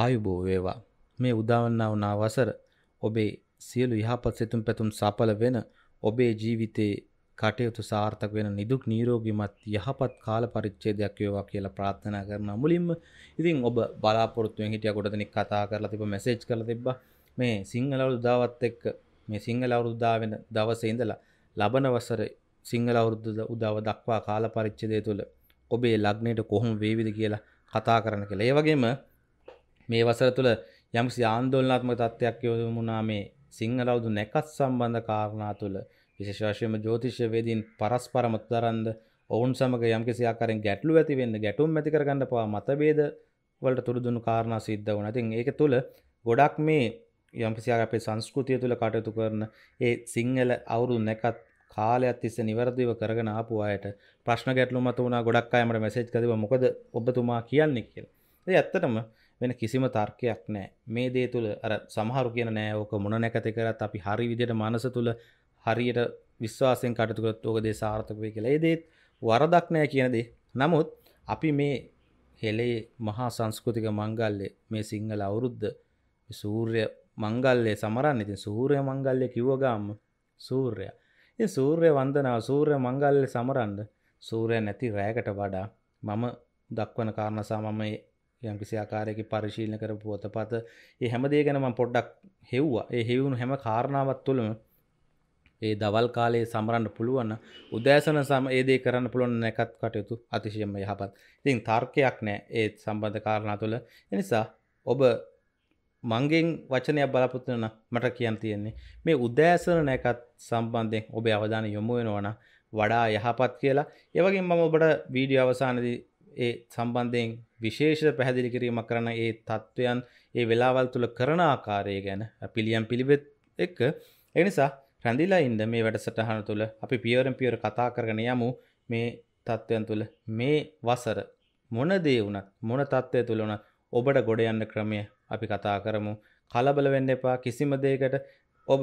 ආයුබෝ වේවා මේ උදාවන්නා වුණා වසර ඔබේ සියලු යහපත් සිතුම් පැතුම් සඵල වෙන ඔබේ ජීවිතේ කටයුතු සාර්ථක වෙන නිදුක් නීරෝගිමත් යහපත් කාල පරිච්ඡේදයක් වේවා කියලා ප්‍රාර්ථනා කරනවා මුලින්ම ඉතින් ඔබ බලාපොරොත්තු වෙන හිටියා කොට දෙනෙක් කතා කරලා තිබ්බ මෙසේජ් කරලා තිබ්බා මේ සිංහල අවුරුද්දාවත් එක්ක මේ සිංහල අවුරුද්දා වෙන දවසේ ඉඳලා ලබන වසරේ සිංහල අවුරුද්ද උදාව දක්වා කාල පරිච්ඡේදය තුළ ඔබේ ලග්නයට කොහොම වේවිද කියලා කතා කරන්න කියලා. ඒ වගේම මේ වසර තුළ යම්සි ආන්දෝලනාත්මක තත්ත්වයක් යොමුණා මේ සිංහලවුදු නැකත් සම්බන්ධ කාරණා තුළ විශේෂවශයම ජෝතිෂ්‍යවේදීන් පරස්පර මතදරන්ද ඔවුන් සමග යම්කිසි ආකාරයෙන් ගැටලු ඇති වෙන්න ගැටුම් ඇති කරගන්න පවා මතභේද වලට තුරුදුණු කාරණා සිද්ධ වුණා. ඉතින් ඒක තුළ ගොඩක් මේ යම්කිසි ආකාරයේ අපේ සංස්කෘතිය තුළ කටයුතු කරන ඒ සිංහල අවුරුදු නැකත් කාලයක් තිස්සේ નિවර්දිව කරගෙන ආපු අයට ප්‍රශ්න ගැටලු මත වුණා ගොඩක් අය මට මැසේජ් කරලා මොකද ඔබතුමා කියන්නේ කියලා. ඒ ඇත්තටම වෙන කිසිම තර්කයක් නෑ මේ දේ තුළ අර සමහරු කියන නෑ ඕක මොන නැකති කරත් අපි හරි විදියට මනස තුළ හරියට විශ්වාසයෙන් කටතුකත් ඕක දේ සාර්ථක වේ කියලා ඒ දේත් වරදක් නෑ කියන දේ නමුත් අපි මේ හෙලේ මහා සංස්කෘතික මංගල්ලේ මේ සිංහල අවුරුද්ධ සූර්ය මංගල්ලේ සමරන්න ඉතින් සූරය මංගල්ලය කිව්වගම්ම සූර්ය ඉ සූර්ය වන්දනාව සූර්ය මංගල්ලෙ සමරන්ඩ සූරය නැති රෑකට වඩා මම දක්වන කාරණසා මම යම් කිසි ආකාරයක පරිශීලන කර පුවතපත ඒ හැමදේ ගැනම පොඩ්ඩක් හෙව්වා ඒ හෙවුණු හැම කාරණාවත් තුළම ඒ දවල් කාලයේ සමරන්න පුළුවන්න උදෑසන සම ඒදේ කරන්න පුළුවන් නැකත් කටයුතු අතිශයම යහපත් ඉතින් තර්කයක් නෑ ඒත් සම්බන්ධ කාරණා තුළ එනිසා ඔබ මංගෙන් වචනයක් බලාපොත්වන මට කියන් තියෙන්නේ මේ උදෑසන නැකත් සම්බන්ධයෙන් ඔබේ අවධාන යොමු වෙනවන වඩා යහපත් කියලා ඒවගේ මම ඔබට වීඩිය අවසානදී ඒ සම්බන්ධයෙන් විශේෂ පැහැදිලි කිරීමක් කරන ඒ තත්ත්වයන් ඒ වෙලාවල් තුළ කරන ආකාරය ගැන පිළියම් පිළිවෙත් එක්ක එනිසා රැඳිලා ඉන්ද මේ වැඩසටහන තුළ අපි පියවරම් පියවර කතා කරගෙන යමු මේ තත්ත්වයන් තුළ මේ වසර මොනදේ වුණත් මොන තත්ත්වය තුළ වුණත් ඔබට ගොඩ යන්න ක්‍රමය අපි කතා කරමු කලබල වෙන්න එපා කිසිම දෙයකට ඔබ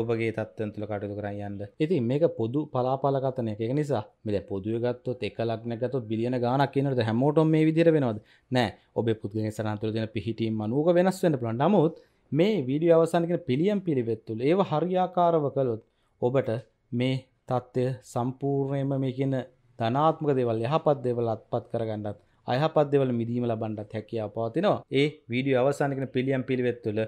ඔබගේ තත්වන තුළ කටයුතු කරන්න යන්න ඉතින් මේක පොදු පලාපලකතනය එක නිසා මෙද පොදුව ගත්තොත් එක ලක්නගත බිලියන ගානක් කියනට හැමෝටම මේ විදිර වෙනවද නෑ ඔබ පුද්ගෙන සරන්තුර දෙන පිහිටීම අනුව වෙනස් වෙන පුළන් නමුත් මේ වීඩිය අවසානකෙන පිළියම් පිළිවෙත්තුල ඒ හරියාකාරව කළොත් ඔබට මේ තත්ත්වය සම්පූර්ණයම මේකන ධනාත්මක දෙවල් යහපත් දෙවල අත්පත් කරගන්නත් අයහපත් දෙවල මිදීම ලබන්ඩත් හැකියාව පවතිනවා ඒ වීඩිය අවසානකන පිළියම් පිළිවෙත්තුළ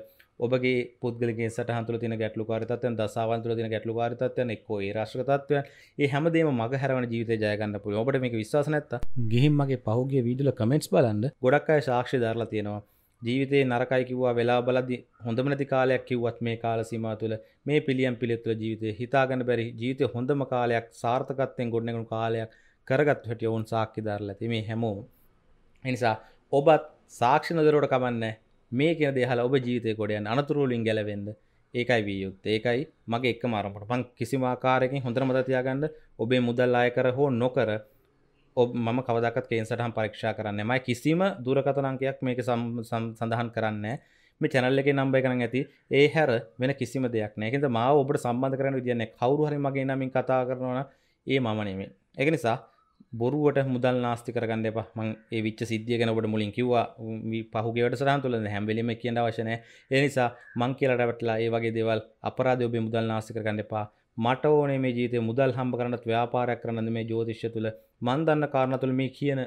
ඔබගේ පුද්ගලගේ සටහන්තුල තින ගැටලු කාරිතත්වයන් දසාවන්තුල තින ගැටලු කාරිතත්වයන් එක්කෝ ඒ රශ්‍රතත්වයන් ඒ හැමදේම මග හැරවන ජීවිතය ජයගන්න පුළ ඔබට මේක විශ්වාස නැත්ත ගිහිම්මගේ පහුගේ වීඩියල කමෙන්ට්ස් බලන්න ගොඩක් අය සාක්ෂි දරලා තියෙනවා ජීවිතේ නරකයි කිව්වා වෙලා බලද්දි හොඳම නැති කාලයක් කිව්වත් මේ කාල සීමාව තුළ මේ පිළියම් පිළිවෙත් තුළ ජීවිතේ හිතාගන්න බැරි ජීවිතේ හොඳම කාලයක් සාර්ථකත්වයෙන් ගොඩනගන කාලයක් කරගත් හැටි වුන් සාක්ෂි දරලා තියෙන්නේ හැමෝම ඒ නිසා ඔබත් සාක්ෂි නොදරුවට කමන්නේ මේ කෙන දෙහලා ඔබ ජීතය කොඩයන් අනතුරුවලින් ගැලවෙන්ද ඒකයි විය යුත් ඒකයි මගේ එක් මාරමට පං කිසිමාකාරයකින් හොඳර මතතියාගන්න ඔබේ මුදල් අයකර හෝ නොකර ඔබ ම කවදක් කේන්සටහම් පරක්ෂා කරන්න මයි කිසිම දුරකතනංකයක් මේක සඳහන් කරන්න මේ චැනල්ල එක නම්බය කරන ඇති ඒ හැර වෙන කිසිම දෙයක් නෑකෙද මා ඔබට සම්බන්ධ කරන විදින්නේ කවරු හරි මගේ නමින් කතා කරනවන ඒ මම නෙමේ එක නිසා බොරුවට මුදල් නාස්ති කරගන්න එපා මං ඒ විච්ච සිද්ධිය ගැන ඔබට මුලින් කිව්වා පහුගේ වැඩසටහන් තුළ හැම වෙලෙම කියන අවශ්‍ය නැහැ ඒ නිසා මං කියලා රැවටලා ඒ වගේ දේවල් අපරාධ ඔබේ මුදල් නාස්ති කරගන්න එපා මට ඕනේ මේ ජීවිතේ මුදල් හම්බ කරන්නත් ව්‍යාපාරයක් කරන්නත් මේ ජ්‍යොතිෂය තුළ මන් දන්න කාරණා තුළ මේ කියන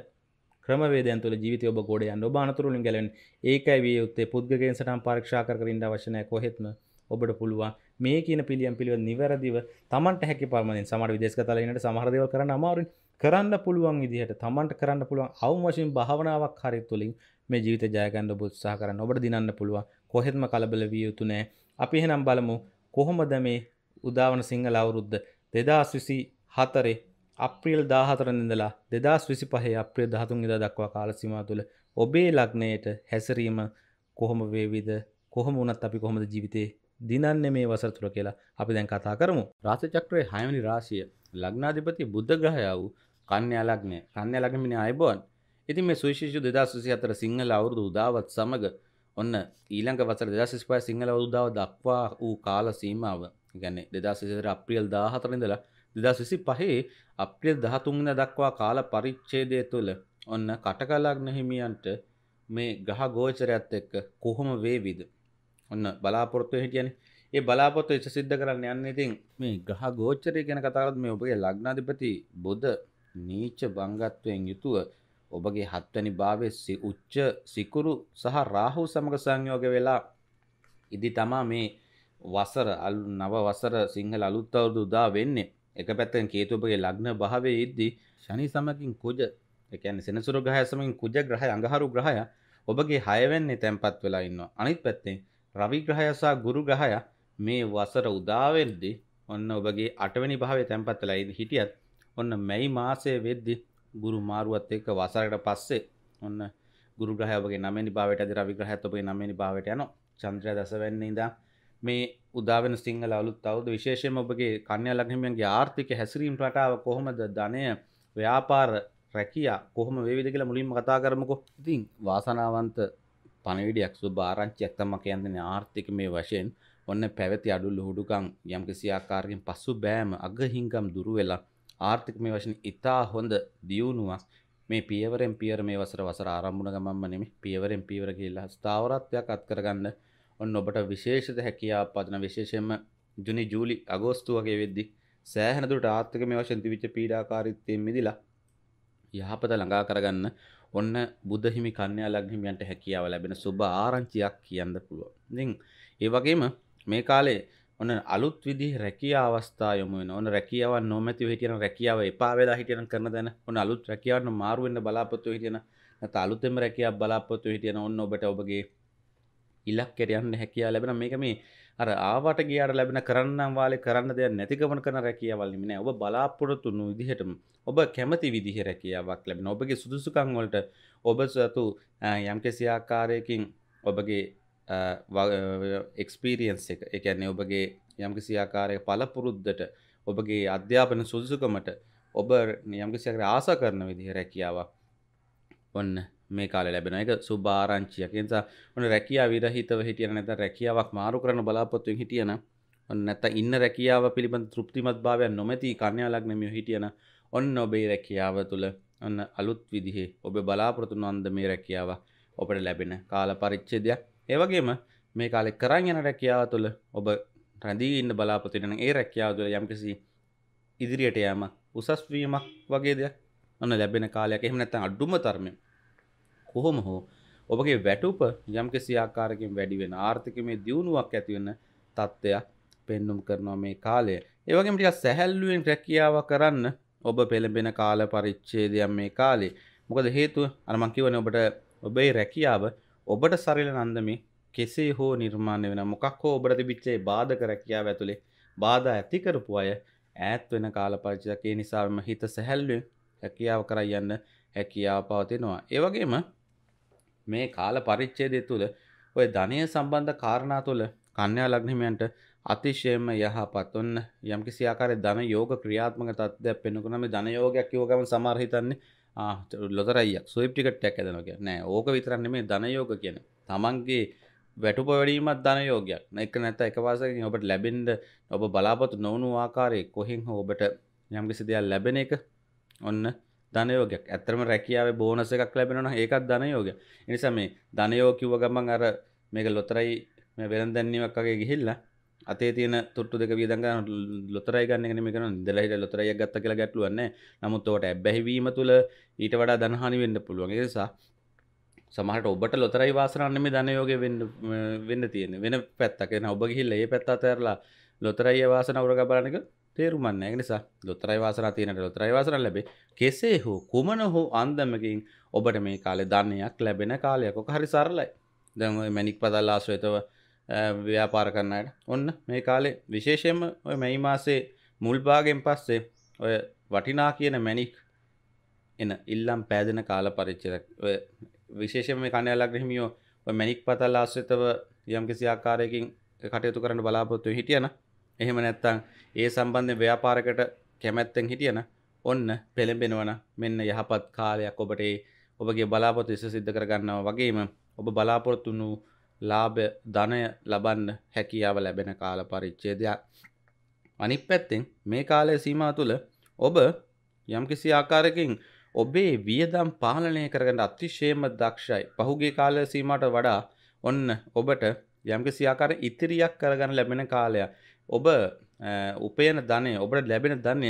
ක්‍රමවේදයන් තුළ ජීවිතය ඔබ ගොඩ යන්න ඔබ අනතුරුලින් ගැලවෙන්න ඒකයි විය යුත්තේ පුද්ගලයන් සටහන් පරීක්ෂා කර කර ඉන්න අවශ්‍ය නැහැ කොහෙත්ම ඔබට පුළුවන් මේ කියන පිළියම් පිළිවෙල නිවැරදිව Tamanට හැකි පරිමාණයෙන් සමහර විදේශගත තලයකට සමහර දේවල් කරන්න අමාරුයි කරන්න පුළුවන් විදිහට තමන්ට කරන්න පුළුවන් අවම වශයෙන් භාවනාවක් හරි තුළින් මේ ජීවිත ජයගන්න ඔබ උත්සාහ කරන්න ඔබට දිනන්න පුළුවන් කොහෙත්ම කලබල විය යුතු නෑ අපි එහෙනම් බලමු කොහොමද මේ උදාවන සිංහල අවුරුද්ද දෙදස් විසි හතරේ අප්‍රියල් දාහතරනිඳලා දෙදස් විසි පහේ අප්‍රිය දහතුන් ඉදා දක්වා කාලසිමා තුළ ඔබේ ලග්නයට හැසිරීම කොහොම වේවිද කොහොම වනත් අපි කොහොමද ජීවිතේ දිනන්න මේ වසර තුළ කියලා අපි දැන් කතා කරමු රාස චක්‍රයේ හයවනි රාශිය ලග්නාධිපති බුද්ධ ග්‍රහය වූ කන්‍ය ලග්නය කන්‍ය ලගමිනි අයබෝන් ඉතින් මේ සුවිශේෂ 2024 සිංහල අවුරුදු උදාවත් සමග ඔන්න ඊළඟ වසර 2025 සිංහල අවුරුදු උදාව දක්වා වූ කාල සීමාව කියන්නේ 2024 අප්‍රේල් 14 ඉඳලා 2025 අප්‍රේල් 13 වෙනිදා දක්වා කාල පරිච්ඡේදය තුළ ඔන්න කටක ලග්න හිමියන්ට මේ ග්‍රහ ගෝචරයත් එක්ක කොහොම වේවිද ඔන්න බලාපොරොත්තු හිටියනේ ඒ බලාපොරොත්තු ඉෂ සිද්ධ කරන්න යන්නේ ඉතින් මේ ග්‍රහ ගෝචරය ගැන කතා කරද්දී මේ ඔබගේ ලග්නාධිපති බුධ නීච බංගත්වයෙන් යුතුව ඔබගේ හත්වැනි භාවය උච්ච සිකුරු සහ රාහු සමග සංයෝග වෙලා ඉදි තමා මේ වසර අල් නව වසර සිංහල අලුත්තවරුදු දා වෙන්නේ එක පැත්තෙන් කේතුඔබගේ ලග්න භාවේ ඉද්දි ශනි සමකින් කුජ එකැන සෙනසුරු ග්‍රහය සමකින් කුජ ග්‍රහය අඟහරු ග්‍රහය ඔබගේ හයවැන්නේ තැන්පත් වෙලා ඉන්නවා අනිත් පැත්තෙන් රවි ග්‍රහයසා ගුරු ග්‍රහය මේ වසර උදාවෙද්දි ඔන්න ඔබගේ අටවැනි භාවය තැන්පත් වෙලා හිටියත් ඔන්න මැයි මාසය වෙද්දි ගුරු මාරුවත් එක්ක වසරකට පස්සේ ඔන්න ගුරු ග්‍රහයගේ නමනි භාවට අද රවිග්‍රහත් ඔබේ නමනි භාවට යන චන්ද්‍රය දසවැන්න ඉඳ මේ උදාවෙන සිංහල අලුත් අවුද විශේෂයෙන් ඔබගේ කන්‍යා ලගහිමියන්ගේ ආර්ථික හැසිරීම් රටාව කොහොමද ධනය ව්‍යාපාර රැකියා කොහොම වේවිද කියලා මුලින්ම කතා කරමුකෝ ඉතින් වාසනාවන්ත පණවිඩයක් සුබ ආරංචියක් තමයි කියන්නේ ආර්ථික මේ වශයෙන් ඔන්න පැවති අඩුල්ල හුඩුකම් යම්කිසි ආකාරයෙන් පසු බෑම අගහිංගම් දුරු වෙලා ආර්ථික මේ වශයෙන් ඉතා හොඳ දියුණුවක් මේ පියවරෙන් පියවර මේ වසර වසර ආරම්භුණ ගමන්ම නෙමෙයි පියවරෙන් පියවර කියලා ස්ථාවරත්වයක් අත්කරගන්න ඔන්න ඔබට විශේෂිත හැකියාවක් පදන විශේෂයෙන්ම ජුනි ජූලි අගෝස්තු වගේ වෙද්දි සෑහෙන දුරට ආර්ථික මේ වශයෙන් තිබිච්ච පීඩාකාරීත්වයෙන් මිදලා යහපත ළඟා කරගන්න ඔන්න බුද්ධ හිමි කන්‍යා ලග්න හිමියන්ට හැකියාව ලැබෙන සුබ ආරංචියක් කියන්න පුළුවන්. ඉතින් ඒ වගේම මේ කාලේ ඔන්න අලුත් විදි රැකිය අවස්ථා යොමු වෙන ඕන රැකියාව නොමැතිව හිටියන රැකියාව එපා වෙලා හිටියන කරන දැන ඔන්න අලුත් රැකියාවන මාරුවෙන්න බලාපොරොත්තු හිටියන නැත්නම් අලුතෙන්ම රැකියාවක් බලාපොරොත්තු හිටියන ඔන්න ඔබට ඔබගේ ඉලක්කයට යන්න හැකියාව ලැබෙන මේක මේ අර ආවට ගියාට ලැබෙන කරන්නම් වාලේ කරන්න දෙයක් නැතිකම කරන රැකියාවල් නෙමෙයි ඔබ බලාපොරොත්තු වුණු විදිහටම ඔබ කැමති විදිහේ රැකියාවක් ලැබෙන ඔබගේ සුදුසුකම් වලට ඔබ සතු යම්කිසි ආකාරයකින් ඔබගේ එක්ස්පීරියන්ස් එක එකන්නේ ඔබගේ යම්කිසි ආකාරය පලපුරුද්දට ඔබගේ අධ්‍යාපන සුදුසුකමට ඔබ නියම්කිසිකට ආස කරන විදිහ රැකියාව ඔන්න මේ කාල ලැබෙන එක සුභාරංචියක නිසා ඔන්න රැකියා විරහිතව හිටියන නැත රැකියාවක් මාරු කරන බලාපොත්තුවෙන් හිටියන ඔන්න නැත ඉන්න රැකියාව පිළිබඳ තෘප්තිමත් භාවයක් නොමැති කන්‍යාලක් නෙමිය හිටියන ඔන්න ඔබේ රැකියාව තුළ ඔන්න අලුත් විදිහේ ඔබ බලාපොරොතුන් අන්ද මේ රැකියාව ඔබට ලැබෙන කාල පරිච්චේදයක් ඒවගේම මේ කාලෙ කරන් යන රැකියාව තුළ ඔබ රැඳී ඉන්න බලාපොතිරෙන ඒ රැකියාව තුළ යම්කිසි ඉදිරියට යෑම උසස්වීමක් වගේ දෙයක් ඔන්න ලැබෙන කාලයක් එහෙම නැත්නම් අඩුම තරමය කොහොම හෝ ඔබගේ වැටුප යම්කිසි ආකාරකින් වැඩි වෙන ආර්ථිකමේ දියුණුවක් ඇති වෙන තත්ත්වයක් පෙන්눔 කරනවා මේ කාලය. ඒ වගේම ටිකක් සැහැල්ලුවෙන් රැකියාව කරන්න ඔබ පෙළඹෙන කාල පරිච්ඡේදයක් මේ කාලේ. මොකද හේතුව අර මම කියවනේ ඔබට ඔබේ රැකියාව ඔබට සරිල නන්දමේ කෙසේ හෝ නිර්මාණය වෙන මොකක් හෝ ඔබට තිබිච්චේ බාධක රැකියාව ඇතුලේ බාධා ඇති කරපු අය ඈත් වෙන කාලපරිච්ඡයක් ඒ නිසාම හිත සැහැල්ලුවෙන් හැකියාව කරයි යන්න හැකියාව පවතිනවා. ඒ වගේම මේ කාල පරිච්ඡේදය තුළ ඔය ධනය සම්බන්ධ කාරණා තුළ කන්‍යා ලග්නහිමයන්ට අතිශයම යහපත් ඔන්න යම්කිසි ආකාරයේ ධන යෝග ක්‍රියාත්මක තත්ත්වයක් පෙන්වනවා මේ ධන යෝගයක් කියව ගමන් සමහර හිතන්නේ ලොතරයි සුවප්ටිකට්ටක් ඇදනක නෑ ඕක විතරන්න මේ ධනයෝග කියන තමන්ගේ වැටු පවැඩීමත් ධනයෝගයක් නැක නැත එකවාසකින් ඔබට ලැබෙන්ඩ ඔබ බලාපොතු නොවනු ආකාරය කොහෙන් හෝ ඔබට යම්කිසි දෙයක් ලැබෙන එක ඔන්න ධනයෝගයක් ඇතරම රැකියාව බෝනස එකක් ලැබෙනන ඒකත් ධනයෝග එනිසා මේ ධනයෝ කිව්ව ගමන් අර මේක ලොතරයි වෙළඳැන්නීමක් වගේ ගිහිල්ලා අතේ තියන තුට්ටු දෙක වියදම් ගන්න ලොතරැයි ගන්න එක නෙමෙයි කරන්නේ ඉඳලා හිටලා ලොතරැයියක් ගත්ත කියලා ගැටලුවක් නැහැ. නමුත් ඔබට ඇබ්බැහි වීම තුළ ඊට වඩා ධනහානි වෙන්න පුළුවන්. ඒ නිසා සමහට ඔබට ලොතරයි වාසරන්න මේ ධනයෝගය වෙන්න තියෙන වෙන පැත්තක් එන ඔබ ගිහිල්ලා ඒ පැත්ත අතහැරලා ලොතරයි වාසන උරගා බලන එක තේරුමන්නේ නැහැ. ඒ නිසා ලොතරයි වාසන තියෙනට ලොතරයි වාසන ලැබේ. කෙසේ හෝ කුමන හෝ අන්දමකින් ඔබට මේ කාලේ ධනයක් ලැබෙන කාලයක්. ඔක හරි සරලයි. දැන් ওই මැණික් පදල් ආශ්‍රයතව ව්‍යාපාර කරන්නයට ඔන්න මේ කාලේ විශේෂයෙන්ම ඔය මැයි මාසේ මුල්භාගෙන් පස්සේ ඔය වටිනා කියන මැණික් එන ඉල්ලම් පෑදෙන කාල පරිච්ඡේදයක් ඔය විශේෂයෙන්ම මේ කණ්‍යාලග්‍ර හිමියෝ ඔය මැණික් පතල් ආශ්‍රිතව යම්කිසි ආකාරයකින් කටයුතු කරන්න බලාපොරොත්තු හිටියන එහෙම නැත්නම් ඒ සම්බන්ධයෙන් ව්‍යාපාරයකට කැමැත්තෙන් හිටියන ඔන්න පෙළඹෙනවන මෙන්න යහපත් කාලයක් ඔබට ඔබගේ බලාපොරොත්තු ඉෂ සිද්ධ කරගන්නවා වගේම ඔබ බලාපොරොත්තු වූ ලාභ ධනය ලබන්න හැකියාව ලැබෙන කාල පරිච්ඡේදයක්. අනිත් පැත්තෙන් මේ කාලය සීමා තුළ ඔබ යම්කිසි ආකාරයකින් ඔබේ වියදම් පාලනය කරගන්න අතිශයම දක්ෂයි. පහුගිය කාලය සීමාට වඩා ඔන්න ඔබට යම්කිසි ආකාර ඉතිරියක් කරගන්න ලැබෙන කාලය. ඔබ උපයන ධනය ඔබට ලැබෙන ධනය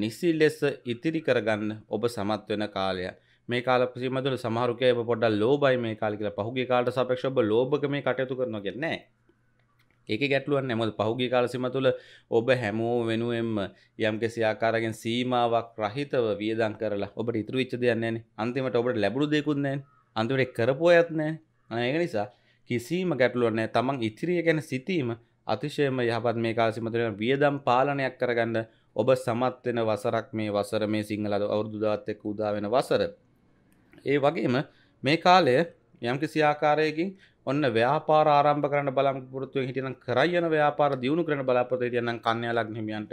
නිසි ලෙස ඉතිරි කරගන්න ඔබ සමත් වෙන කාලය. මේ කාල සිමතුල සමහරුකය පොඩ්ඩල් ලෝබයි මේ කාල කියලා පහුගේ කාලට සපක්ෂ ලෝභක මේ කටයුතු කරන ගෙන්නෑ ඒක ගැටලුවන් නැමද පහුගේ කාල සිම තුළ ඔබ හැමෝ වෙනුවෙන්ම යම්ක සියාකාරගෙන් සීමාවක් රහිතව වියදන් කරලා ඔබට ඉතුරු විච්ච දෙයන්නේ අන්තිමට ඔබට ලැබුරු දෙකුන්නෑ අන්තිමට කරපුෝයත්නෑ ඒක නිසා කිසිීම ගැටලුවන්නෑ තමන් ඉතිරිය ගැන සිතීම අතිශයම යහපත් මේ කාල සිමතුරෙන වියදම් පාලනයක් කරගන්න ඔබ සමත්වෙන වසරක් මේ වසර මේ සිංහලද අවුරුදුදාත් එක් උදාවෙන වසර ඒ වගේම මේ කාලය යම්කිසි ආකාරයකින් ඔන්න ව්‍යාපාර ආරම්භ කරන්න බලාපොරොත්තුෙන් හිටියනම් කරයි යන ව්‍යාපාර දියුණු කරන බලාපොරොත්තු හිටියනම් කන්‍යා ලග්න හිමියන්ට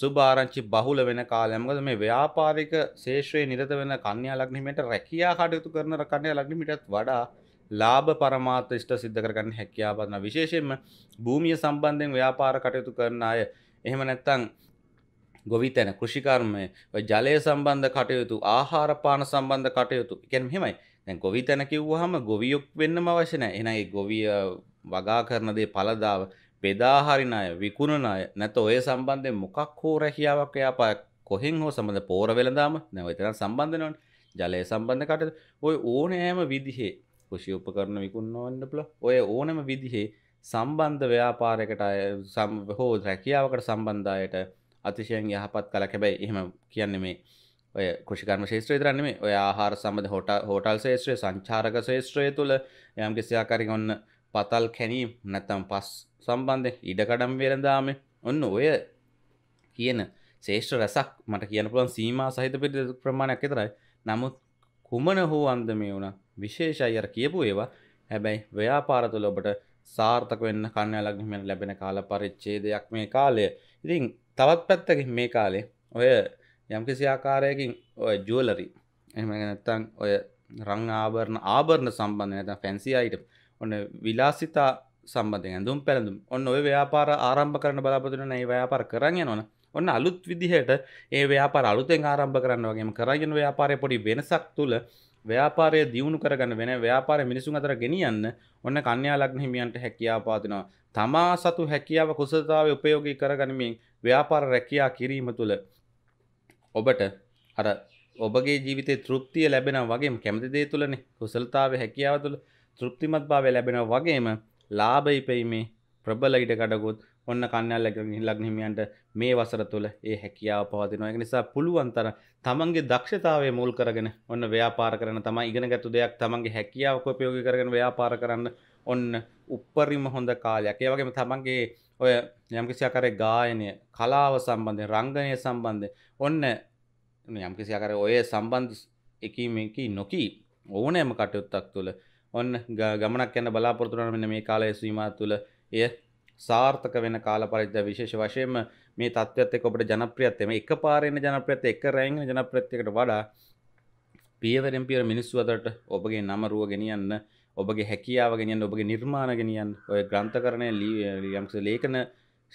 සුභ ආරංචි බහුල වෙන කාලය. මොකද මේ ව්‍යාපාරික ශේෂ්‍රයේ නිරත වෙන කන්‍යා ලග්න හිමියන්ට රැකියා කටයුතු කරන කන්‍යා ලග්න හිමියන්ටත් වඩා ලාභ පරමාර්ථ ඉෂ්ට සිද්ධ කරගන්න හැකියාව ගන්න. විශේෂයෙන්ම භූමිය සම්බන්ධයෙන් ව්‍යාපාර කටයුතු කරන අය එහෙම නැත්නම් ගොවිතැන කෘෂිකර්මය ජලය සම්බන්ධ කටයුතු ආහාරපාන සම්බන්ධ කටයුතු එකැන හෙමයි දැන් ගොවිතැන කිව්වහම ගොවියොක් වෙන්නම අවශ්‍ය නැහැ එනයි ගොවිය වගා කරන දේ පළදාව බෙදාහරින අය විකුණන අය නැත ඔය සම්බන්ධයෙන් මොකක් හෝ රැකියාවක් එයාපා කොහෙන් හෝ සම්බඳ පෝර වෙළඳාම නැව එතරම් සම්බන්ධනවන් ජලය සම්බන්ධ කටයුතු ඔය ඕනෑම විදිහේ කෘෂි උපකරණ විකුණන්න ඕන්න පුළුවන් ඔය ඕනෑම විදිහේ සම්බන්ධ ව්‍යාපාරයකට අය හෝ රැකියාවකට සම්බන්ධයට අතිශයෙන් යහපත් කලක් හැබැයි එහෙම කියන්නේ මේ ඔය කෘෂිකර්ම ශේත්‍රය දරන්නේ ඔය ආහාර සම්බඳ හොට හෝටල් ශේත්‍රය සංචාරක ශේත්‍රය තුළ යම් කිසියාකාරකින් ඔන්න පතල් කැනීම් නැත්තම් පස් සම්බන්ධ ඉඩකඩම් වෙළඳාම ඔන්න ඔය කියන ශේෂ්‍ර රැසක් මට කියන පුළන් සීම සහිත පිට ප්‍රමාණයක් එතරයි නමුත් කුමන හෝ අන්දමේ වුණ විශේෂයි අර කියපු ඒවා හැබැයි ව්‍යාපාර තුළ ඔබට සාර්ථක වෙන්න කන්න ලක්මෙන් ලැබෙන කාල පරිච්චේදයක් මේ කාලය ඉතින් තවත් පැත්තකින් මේ කාලේ ඔය යම්කිසි ආකාරයකින් ඔය ජුවලරි එහම නැත්තන් ඔය රං ආබරණ ආබරණ සම්බන්ධ නැත පැන්සි අයිට ඔන්න විලාසිතා සම්බධය ඇඳුම් පැළඳුම් ඔන්න ඔය ව්‍යාපාර ආරම්භ කරන බලාපතුරන ඒ ව්‍යාපාර කරන්න නොන ඔන්න අලුත් විදිහයට ඒ ව්‍යාපාර අලුතෙන් ආරම්භ කරන්න වගේම කරගෙන ව්‍යාපාරය පොඩි වෙනසක් තුළ ව්‍යාපාරය දියුණු කරගන්න වෙන ව්‍යාපාර මිනිසුන් අතර ගෙනියන්න ඔන්න කන්‍යා ලග්න හිමියන්ට හැකියාව පාතිනවා තමා සතු හැකියාව කුසතාව උපයෝගී කරගනිමින් ව්‍යාපාර රැකියා කිරීම තුළ ඔබට අර ඔබගේ ජීවිතේ තෘප්තිය ලැබෙන වගේම කැමති දේ තුළනේ කුසලතාවේ හැකියාව තුළ තෘප්තිමත් භාවය ලැබෙන වගේම ලාභ ඉපීමේ ප්‍රබල ඉඩකඩකුත් ඔන්න කන්නල්ල ලග්න හිමියන්ට මේ වසර තුළ ඒ හැකියාව පවතිනවා ඒක නිසා පුළුවන් තරම් තමන්ගේ දක්ෂතාවය මුල් කරගෙන ඔන්න ව්‍යාපාර කරන තමයි ඉගෙනගත්තු දෙයක් තමන්ගේ හැකියාව උපයෝගී කරගෙන ව්‍යාපාර කරන්න ඔන්න උපරිම හොඳ කාලයක් ඒ වගේම තමන්ගේ ඔය යම්කිසියාකර ගායනය කලාව සම්බන්ධය රංගනය සම්බන්ධය ඔන්න යම්කිසියාකර ඔය සම්බන්ධ එකීමකි නොකී ඕනෑම කටයුත්තක් තුළ ඔන්න ගමනක් යන බලාපොරතුරන මෙන්න මේ කාලය සීමා තුළ එය සාර්ථක වෙන කාල පරිද්ද විශේෂ වශයෙන්ම මේ තත්ත්වත් එක්ක ඔබට ජනප්‍රියත්වය මේ එකපාරෙන ජනප්‍රියත්වය එක රැගෙන ජනප්‍රියත්වයකට වඩා පියවරෙන් පියවර මිනිස්සු අතරට ඔබගේ නම රුව ගෙනියන්න ඔබගේ හැකියාව ගෙනියන්න ඔබගේ නිර්මාණ ගෙනියන් ඔය ග්‍රන්ථකරණය ලියම්ස ලේඛන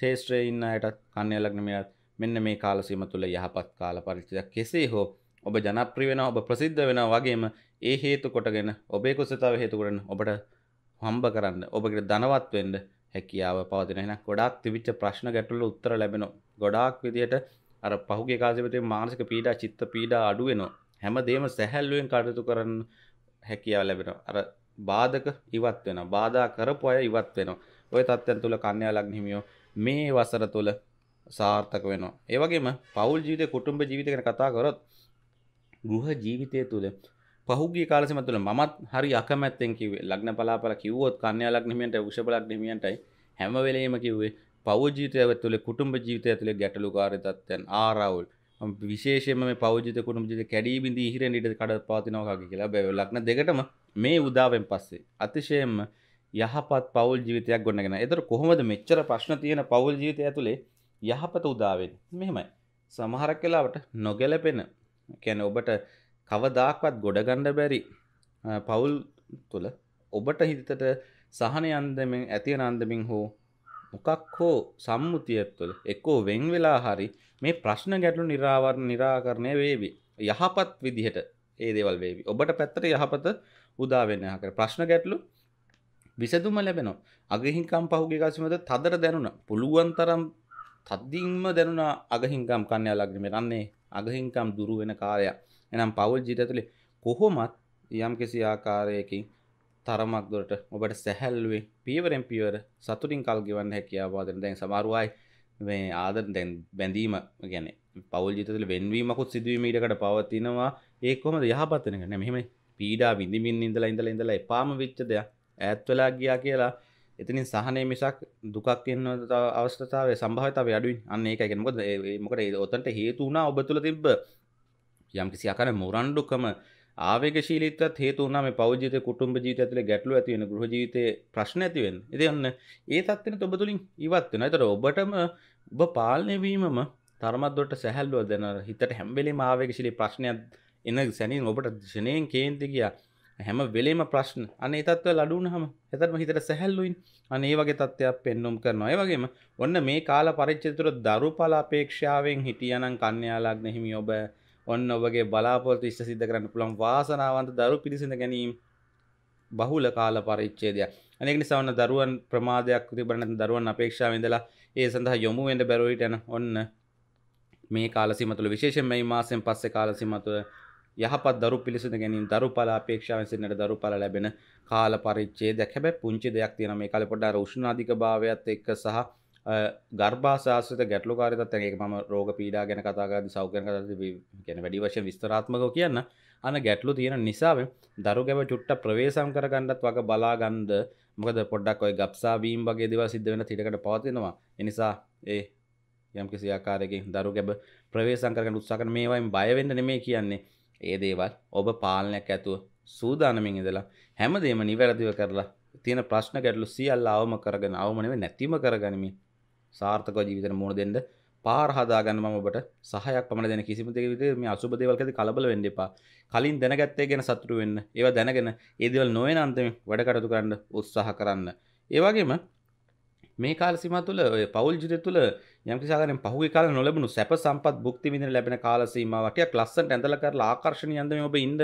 ශේෂත්‍රයේ ඉන්න අයටත් කන්නේ ලග්නමයත් මෙන්න මේ කාලසීම තුළ යහපත් කාල පරිච්ඡේදයක් කෙසේ හෝ ඔබ ජනප්‍රිය වෙනවා ඔබ ප්‍රසිද්ධ වෙනවා වගේම ඒ හේතු කොටගෙන ඔබේ කුසලතාව හේතු කරගෙන ඔබට හම්බ කරන්න ඔබගේ ධනවත් වෙන්න හැකියාව පවතින එහෙනම් ගොඩාක් තිබිච්ච ප්‍රශ්න ගැටලු උත්තර ලැබෙනවා ගොඩාක් විදියට අර පහුගේ කාසිපතේ මානසික පීඩා චිත්ත පීඩා අඩු වෙනවා හැම දෙම සැහැල්ලුවෙන් කටයුතු කරන්න හැකියාව ලැබෙනවා අර බාධක ඉවත් වෙන බාධා කරපු අය ඉවත් වෙනවා ඔය තත්ත්වයන් තුළ කන්‍යා ලග්නිමියෝ මේ වසර තුළ සාර්ථක වෙනවා ඒ වගේම පවුල් ජීවිතේ කුටුම්බ ජීවිතය ගැන කතා කරොත් ගෘහ ජීවිතය තුළ පහුගිය කාලසීම තුළ මමත් හරි අකමැත්තෙන් කිව්වේ ලග්න පලාපල කිව්වොත් කන්‍යා ලග්නිමියන්ට වෘෂභ ලග්නිමියන්ටයි හැම වෙලෙම කිව්වේ පවුල් ජීවිතය තුළ කුටුම්බ ජීවිතය තුළ ගැටලුකාරී තත්ත්වයන් ආරවුල් විශේෂයම පෞජත කුණුජ කැඩීබිඳ හිරෙන්ඩිට කඩ පාතිනවකාගේ කියලා බැව ලක්න දෙකටම මේ උදාවෙන් පස්සේ අතිශයෙන්ම යහපත් පවල් ජීවිතයක් ගොන්නගෙන එතර කොහොමද මෙච්චර ප්‍රශ්න තියෙන පවල් ජීවිතය ඇතුළේ යහපත උදාවෙන් මෙහෙමයි සමහරක් කලාවට නොගැලපෙන කැන ඔබට කවදාක්වත් ගොඩගණ්ඩ බැරි පවුල් තුළ ඔබට හිතට සහනයන්දමෙන් ඇතිය නන්දමින් හෝ මොකක් හෝ සම්මුතියත්වල එක්කෝ වෙන් වෙලා හරි මේ ප්‍රශ්න ගැටලු නිරාවර නිරාකරණය වේවි යහපත් විදිහට ඒ දේවල් වේවි ඔබට පැත්තට යහපත උදාවෙන්න කර ප්‍රශ්න ගැටලු විසඳුම ලැබෙනවා අගහිංකම් පහුගේ කසිමද තදර දැනුණ පුළුවන් තරම් තද්දිින්ම දැනුණ අගහිංකම් කන්‍යා ලග්නම රන්නේ අගහිංකම් දුරුවෙන කාරය එනම් පවල් ජීට ඇතුළේ කොහොමත් යම් කිසි ආකාරයකින් තරමක් දුරට ඔබට සැහැල්ුවේ පීවරෙන් පියවර සතුරින් කල් ගෙවන්න හැකියාවාදන දැන් සමරුවයි මේ ආදර දැන් බැඳීම ගැන පවල් ජිතතුල වෙන්වීමකුත් සිදුවීමීටකට පවතිනවා ඒ කොමද යහපත්වනක නැමෙම පීඩා විඳිමින් ඉඳලා ඉඳලා ඉඳලා එපාම විච්ච දෙයක් ඇත්වෙලා ගියා කියලා එතිනින් සහනය මිසක් දුකක් එන්න අවස්ථාව සම්භාවතාව අඩුවින් අන්න එක එකෙනකොද මොකට ඔතන්ට හේතුනා ඔබ තුළ තිබ්බ යම් කිසි අකර මුරණ්ඩුකම ආවේගශීලීත්වයට හේතු වුණා මේ පෞද්ගලික ජීවිතේ කුටුම්බ ජීවිතය ඇතුලේ ගැටලු ඇති වෙන ගෘහ ජීවිතේ ප්‍රශ්න ඇති වෙන. ඉතින් ඔන්න ඒ තත්ත්වෙනත් ඔබ තුලින් ඉවත් වෙනවා. ඒතර ඔබටම ඔබ පාලනය වීමම තරමද්දොට සැහැල්ලුව දෙන හිතට හැම වෙලේම ආවේගශීලී ප්‍රශ්නයක් එන සැනින් ඔබට ශනේන් කේන්ති ගියා. හැම වෙලේම ප්‍රශ්න අනේ තත්ත්ව ලඩු වුණාම එතනම හිතට සැහැල්ලුයින් අනේ වගේ තත්ත්වයක් පෙන්වුම් කරනවා. ඒ වගේම ඔන්න මේ කාල පරිච්ඡේදය තුළ දරුඵල අපේක්ෂාවෙන් හිටියානම් කන්‍යා ලග්න හිමි ඔබ ඔන්න ඔබගේ බලාපොරතු ඉෂ්ට සිද්ධ කරන්න පුළන් වාසනාවන්ත දරු පිරිසිඳ ගැනීම බහුල කාල පරිච්චේදය අනෙක් නිසාවන්න දරුවන් ප්‍රමාදයක් තිබරන දරුවන් අපේක්ෂාවඳලා ඒ සඳහා යොමු වෙන්ඩ බැරවිටන ඔන්න මේ කාලසිමතුළ විශේෂමයි මාසෙන් පස්සෙ කාලසිමතුව යහපත් දරු පිළිසඳ ගැනීම දරු පල අපේක්ෂාවෙන් සින්නට දරු පල ලැබෙන කාල පරිච්චේ දැකැබැ පුංචි දෙයක් තියෙන මේ කලපොඩා රුෂ්ණාධික භාවයක්ත් එක්ක සහ ගර්භාශාසත ගැටලුකාරිතත් ඒක ම රෝග පීඩා ගැන කතාගද සෞකන ගැන වැඩි වශයෙන් විස්තරාත්මකෝ කියන්න අන ගැටලු තියෙන නිසාව දරු ගැව චුට්ට ප්‍රවේශම් කරගන්නත් වගේ බලාගන්ද මොකද පොඩ්ඩක් ඔය ගක්සාවීම් වගේ දෙව සිද්ධ වෙන තිටකට පවතිනවා එනිසා ඒ යම් කිසි ආකාරයකින් දරු ගැබ ප්‍රවේශංකරගන්න උත්සාකන මේවයින් බයවෙන්න නෙමේ කියන්නේ ඒ දේවල් ඔබ පාලනයක් ඇතුව සූදානමින් ඉදලා හැමදේම නිවැරදිව කරලා තියෙන ප්‍රශ්න ගැටලු සියල්ල අවම කරගෙන අවමනෙව නැතිම කරගනිමින් සාර්ථක ජීවිතන මුණ දෙන්න පාර හදාගන්න මම ඔබට සහයක් පමණ දෙන කිසිම දෙයක් විදිහට මේ අසුබ දේවල් ගැන කලබල වෙන්න එපා. කලින් දැනගත්තේ ගැන සතුටු වෙන්න. ඒවා දැනගෙන ඒ දේවල් නොවන අන්තමින් වැඩ කටයුතු කරන්න උත්සාහ කරන්න. ඒ වගේම මේ කාල සීමා තුළ ඔය පෞල් ජීවිතය තුළ යම්කිසි ආකාරයෙන් පහුගිය කාලේ නොලැබුණු සැප සම්පත් භුක්ති විඳින ලැබෙන කාල සීමාව ටිකක් ලස්සනට ඇඳලා කරලා ආකර්ෂණීය අන්දමේ ඔබ ඉන්න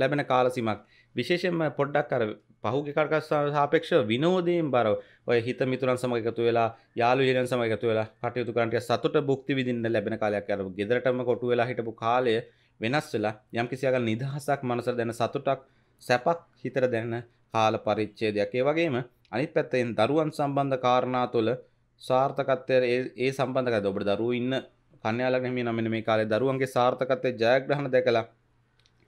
ලැබෙන කාල සීමාවක්. විශේෂයෙන්ම පොඩ්ඩක් අර පහුගේ කටකස්ථාන සාපේක්ෂ විනෝදයෙන් බරව ඔය හිත මිතුරන් සමග එකතු වෙලා යාළු හිරන් සමග එකතු වෙලා කටයුතු කරන්න සතුට භුක්ති විඳින්න ලැබෙන කාලයක් අර ගෙදරටම කොටු වෙලා හිටපු කාලය වෙනස් වෙලා යම් කිසි ආකාර නිදහසක් මනසට දැන සතුටක් සැපක් හිතට දැනෙන කාල පරිච්ඡේදයක් ඒ වගේම අනිත් පැත්තෙන් දරුවන් සම්බන්ධ කාරණා තුළ සාර්ථකත්වය ඒ සම්බන්ධකද ඔබට දරුවෝ ඉන්න කන්‍යාලක් නෙමෙයි නම් මෙන්න මේ කාලේ දරුවන්ගේ සාර්ථකත්වයේ ජයග්‍රහණ දැකලා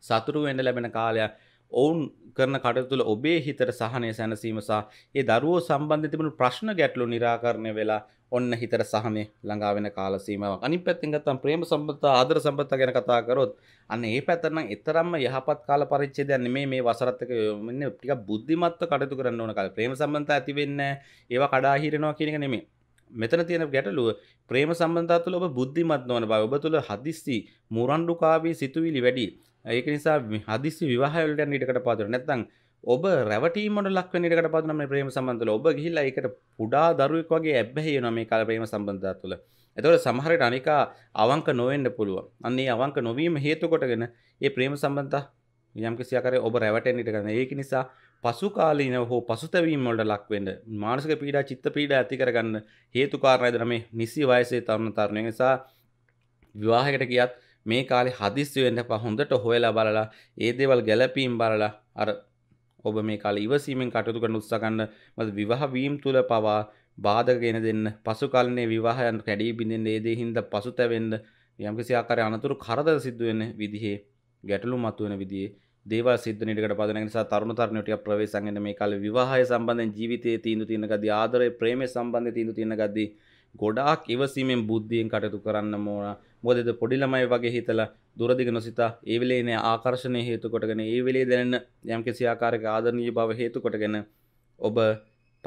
සතුටු වෙන්න ලැබෙන කාලයක් ඔවුන් කරන කටතුල ඔබේ හිතර සහනය සැනසීමසා ඒ දරුවෝ සම්බන්ධ තිබුණු ප්‍රශ්න ගැටලු නිරාකරණය වෙලා ඔන්න හිතර සහනේ ළඟාවෙන කාලසීමාවක් අනි පැත්තිගත්තම් ප්‍රේම සම්බත ආදර සම්බත්ත ගැන කතාකරොත් අන්න ඒ පැතරන එතරම්ම යහපත් කාල පරිච්චේ දැන් මේ මේ වසරත්තක මෙන්න ටික බුද්ධිමත්ව කටතු කරන්න ඕන කාල ප්‍රේම සම්බන්ධ ඇතිවෙන්න ඒවා කඩාහිරෙනවා කියනක නෙමේ මෙතන තියෙන ගැටලුව ප්‍රේම සම්බන්ධතා තුළ ඔබ බුද්ධිමත් නොවන බව ඔබ තුළ හදිස්සි මුරණ්ඩුකාවේ සිතුවිලි වැඩි ඒක නිසා හදිස්සි විවාහය වලට යන ඉඩකට පාදුන නැත්නම් ඔබ රැවටීමට ලක් වෙන ඉඩකට පාදුන මේ ප්‍රේම සම්බන්ධ වල ඔබ ගිහිල්ලා ඒකට පුඩා දරුවෙක් වගේ ඇබ්බැහි වෙනවා මේ කාල ප්‍රේම සම්බන්ධතා තුළ එතකොට සමහරට අනිකා අවංක නොවෙන්න පුළුවන් අන්නේ අවංක නොවීම හේතු කොටගෙන ඒ ප්‍රේම සම්බන්ධතා යම්කිසි ආකාරයක ඔබ රැවටෙන්න ඉඩ ගන්න ඒක නිසා පසුකාලීන හෝ පසුතැවීමට ලක්වෙන්න මානසික පීඩා චිත්ත පීඩා ඇති කරගන්න හේතුකාරණයද මේ නිසි වයසේ තරුණ තරුණය නිසා විවාහකට ගියත් මේ කාලේ හදිස්සි වෙන්න එපා හොඳට හොයලා බලලා ඒ දේවල් ගැළපීම් බලලා අර ඔබ මේ කාලේ ඉවසීමෙන් කටයුතු කරන්න උත්සාහ ගන්න මත විවාහ වීම තුල පවා බාධක ගෙන දෙන්න පසුකාලීන විවාහයන් කැඩී බිඳෙන්න ඒ දේ හින්දා පසුතැවෙන්න යම්කිසි ආකාරයේ අනතුරු කරදර සිද්ධ වෙන විදිහේ ගැටලු මතුවෙන විදිහේ දේව සිද්ධනට පදන නිසා තරුණ තරණයට ප්‍රවේශංගෙන මේ කාලේ විවාහය සම්බන්ධයෙන් ජීවිතයේ තීන්දුව තියෙන ගදී ආදරය ප්‍රේමය සම්බන්ධයෙන් තීන්දුව තියෙන ගදී ගොඩාක් ඉවසීමෙන් බුද්ධියෙන් කටයුතු කරන්න ඕන. මොකද පොඩි ළමයි වගේ හිතලා දුරදිග නොසිතා ඒ වෙලේ නේ ආකර්ෂණය හේතු කොටගෙන ඒ වෙලේ දැනෙන යම්කිසි ආකාරයක ආදරණීය බව හේතු කොටගෙන ඔබ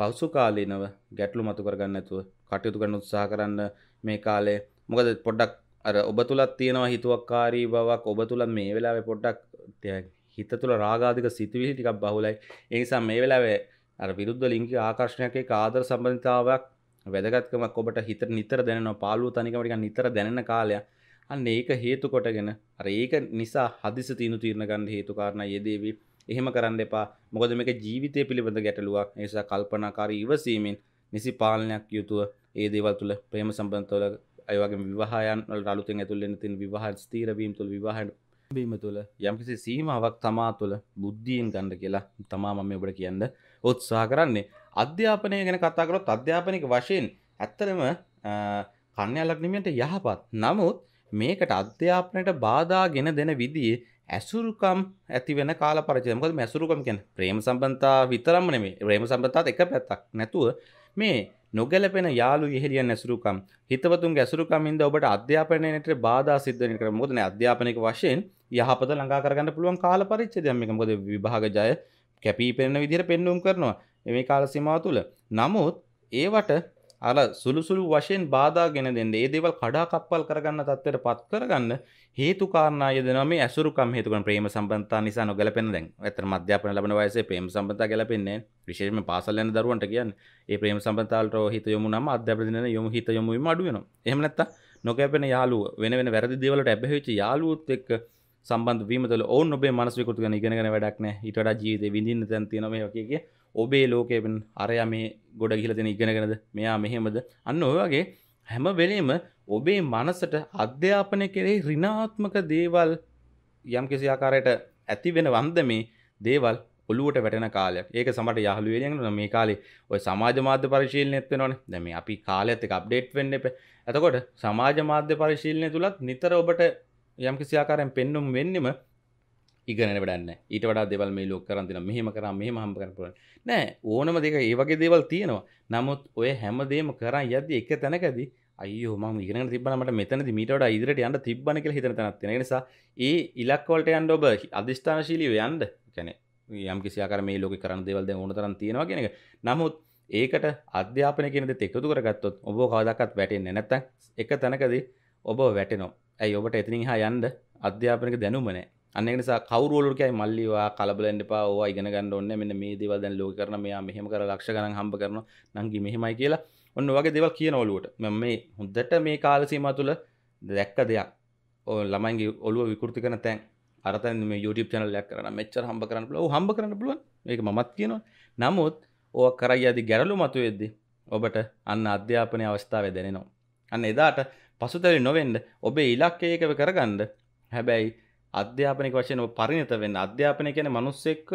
පෞසු කාලීනව ගැටලු මතු කරගන්න නැතුව කටයුතු කරන්න උත්සාහ කරන්න මේ කාලේ. මොකද පොඩ්ඩක් අර ඔබ තුලත් තියෙනවා හිතුවක්කාරී බවක් ඔබ තුල මේ වෙලාවේ පොඩ්ඩක් හිත තුළ රාගාධික සිතුවිලි ටිකක් බහුලයි. ඒ නිසා මේ වෙලාවේ අර විරුද්ධ ලිංගික ආකර්ෂණයක ඒක ආදර සම්බන්ධතාවක් වැදගත්කමක් ඔබට හිතට නිතර දැනෙනවා. පාළුව තනිකම ටිකක් නිතර දැනෙන කාලයක්. අන්න ඒක හේතු කොටගෙන අර ඒක නිසා හදිසි තීනු තීරණ ගන්න හේතු කාරණා යෙදේවි. එහෙම කරන්න එපා. මොකද මේක ජීවිතය පිළිබඳ ගැටලුවක්. ඒ නිසා කල්පනාකාරී ඉවසීමෙන් නිසි පාලනයක් යුතුව ඒ දේවල් තුළ ප්‍රේම සම්බන්ධ වල ඒ වගේම විවාහයන් වලට අලුතෙන් ඇතුල් වෙන්න තියෙන විවාහ ස්ථීර වීම තුළ විවාහයන් බීම තුළ යම්කිසි සීමාවක් තමා තුළ බුද්ධියෙන් ගණඩ කියලා තමා මම ඔබට කියන්න උත්සා කරන්නේ අධ්‍යාපනය ගැන කතාකරොත් අධ්‍යාපනික වශයෙන් ඇත්තරම කන්‍යලක්නිමට යහපත් නමුත් මේකට අධ්‍යාපනයට බාධා ගෙන දෙන විදිේ ඇසුරුකම් ඇතිවෙන කාල පරචයමකද මැසුරුකම් කියන ප්‍රේම සම්බන්තා විතරම්මන මේ ප්‍රේම සම්බතාත් එක පැත්තක් නැතුව මේ නොගැලපෙන යාළු ඉහෙලියන් ඇසුරුකම් හිතවතුන්ගේ ඇසුරුකමින්ද ඔබට අධ්‍යාපනයට බාධා සිද්ධ වෙන කර මොකද නේ අධ්‍යාපනික වශයෙන් යහපත ළඟා කරගන්න පුළුවන් කාල පරිච්ඡේදයක් මේක මොකද විභාග ජය කැපී පෙනෙන විදිහට පෙන්වුම් කරනවා මේ කාල සීමාව තුළ නමුත් ඒවට අර සුළුසුළු වශයෙන් බාධාගෙන දෙන්න ඒ දේවල් කඩාකප්පල් කරගන්න තත්ත්වයට පත් කරගන්න හේතු කාරණා යදෙනවා මේ ඇසුරුකම් හේතු කරන ප්‍රේම සම්බන්ධතා නිසා නොගැලපෙන දැන් ඇත්තටම අධ්‍යාපන ලැබෙන වයසේ ප්‍රේම සම්බන්ධතා ගැලපෙන්නේ නැහැ විශේෂම පාසල් යන දරුවන්ට කියන්නේ ඒ ප්‍රේම සම්බන්ධතාවලට හිත යොමු නම් අධ්‍යාපන යොමු හිත යොමු වීම අඩු වෙනවා. එහෙම නැත්නම් නොකැපෙන යාළුව වෙන වෙන වැරදි දේවල්ට ඇබ්බැහිච්ච යාළුවොත් එක්ක සම්බන්ධ වීම තුළ ඔවුන් ඔබේ මනස විකෘති කරන ඉගෙනගෙන වැඩක් නැහැ. ඊට වඩා ජීවිතේ විඳින්න තැන් තියෙනවා මේ වගේ ඔබේ ලෝකය වෙන අරයා මේ ගොඩ ගිහිලා දෙන ඉගෙනගෙනද මෙයා මෙහෙමද අන්න ඔය වගේ හැම වෙලේම ඔබේ මනසට අධ්‍යාපනය කෙරෙහි ඍණාත්මක දේවල් යම් කිසි ආකාරයට ඇති වෙන වන්ද මේ දේවල් ඔලුවට වැටෙන කාලයක්. ඒක සමහර යහළු වේලෙන් මේ කාලේ ඔය සමාජ මාධ්‍ය පරිශීලනයත් වෙනවනේ. දැන් මේ අපි කාලයත් එක්ක අප්ඩේට් වෙන්න එපා. එතකොට සමාජ මාධ්‍ය පරිශීලනය තුලත් නිතර ඔබට යම් කිසි ආකාරයෙන් පෙන්නුම් වෙන්නෙම ඉගන වැඩන්න ඊට වඩා දෙවල් මේ ලෝක කරන්තින මෙහම කර මෙහම හම් කරපුල නෑ ඕනම දෙක ඒවගේ දේවල් තියෙනවා නමුත් ඔය හැමදේම කරන්න යද එක තැනකද අයෝ ම ඉගෙන තිබනට මෙතන මීට ඉදිරට යන්න තිබන කළ හිතන තනත් නිසා ඒ ඉලක්වලට යන්ඩ ඔබ අධිෂ්ඨානශීලිව යන්ඩ කැනෙ යම් කිසියාකර මේ ලෝක කරන්න දෙවල්ද ඕනතරන් තියෙනවා කියෙනෙක නමුත් ඒකට අධ්‍යාපන කෙනෙ තෙකතු කරගත්තොත් ඔබ කවදක්ත් වැටෙන් නැත්ත එක තැනකදී ඔබ වැටනෝ ඇයි ඔබට එතිනින් හා යන්ඩ අධ්‍යාපනක දැනුමනෑ අන්නෙසා කවරුවලකයි මල්ලිවා කලබලෙන් එපා ඕවා ඉගෙන ගන්න ඔන්න මෙන්න මේ දේවල් දැන් ලෝක කරන මෙයා මෙහෙම කර ලක්ෂ ගණන් හම්බ කරන නංගි මෙහෙමයි කියලා ඔන්න වගේ දේවල් කියන ඔලුවට මම මේ හොඳට මේ කාල සීමා තුළ දැක්ක දෙයක් ඔය ළමයින්ගේ ඔලුව විකෘති කරන තැන් අර තැන් මේ YouTube channel එකක් කරන මෙච්චර හම්බ කරන්න පුළුවන් ඔව් හම්බ කරන්න පුළුවන් මේක මමත් කියනවා නමුත් ඕවා කරයි යදි ගැරළු මතුවේදී ඔබට අන්න අධ්‍යාපනයේ අවස්ථාවේ දැනෙනවා අන්න එදාට පසුතැවිලි නොවෙන්න ඔබේ ඉලක්කය ඒක කරගන්න හැබැයි අධ්‍යාපනික වශයෙන් පරිණත වෙන්න අධ්‍යාපනය කියන්නේ මිනිස්සෙක්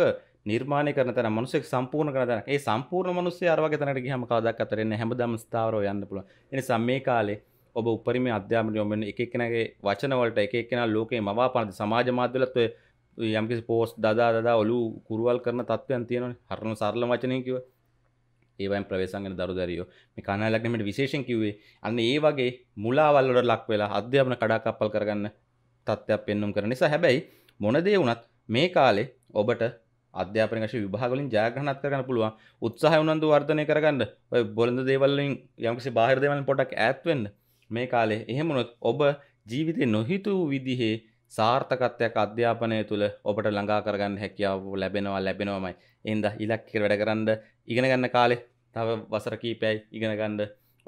නිර්මාණය කරන තැන මිනිස්සෙක් සම්පූර්ණ කරන තැන. ඒ සම්පූර්ණ මිනිස්සයා අර වගේ තැනකට ගියම කවදාවත් අතර එන්නේ හැමදාම ස්ථාවරව යන්න පුළුවන්. ඒ නිසා මේ කාලේ ඔබ උපරිම අධ්‍යාපනය යොමු වෙන එක එක්කෙනාගේ වචන වලට එක එක්කෙනා ලෝකේ මවාපාන සමාජ මාධ්‍යවලත් ඔය යම්කිසි පෝස්ට් දදා දදා ඔලු කුරුවල් කරන තත්ත්වයන් තියෙනවනේ. හරිම සරල වචනෙන් කිව්ව. ඒවයින් ප්‍රවේශම් වෙන දරුදරියෝ මේ කණාලක් නෙමෙයි විශේෂයෙන් කිව්වේ අන්න ඒ වගේ මුලාවල් වලට ලක් වෙලා අධ්‍යාපන කඩාකප්පල් කරගන්න තත්ත්වයක් පෙන්නුම් කරන නිසා හැබැයි මොනදේ වුණත් මේ කාලේ ඔබට අධ්‍යාපනකශ විභාගලින් ජයග්‍රහණත් කරන්න පුළුවන් උත්සාහ උනන්දු වර්ධනය කරගන්න ඔය බොළඳ දේවල්ලින් යම්කිසි බාහිර දේවල් පොඩක් ඈත්වෙන්න මේ කාලේ එහෙම වුණොත් ඔබ ජීවිතේ නොහිතූ විදිහේ සාර්ථකත්වයක් අධ්‍යාපනය තුළ ඔබට ළඟා කරගන්න හැකියාව ලැබෙනවා ලැබෙනවමයි එන්ද ඉලක්කර වැඩකරන්න ඉගෙන ගන්න කාලෙ තව වසර කීපයයි ඉගෙනගන්න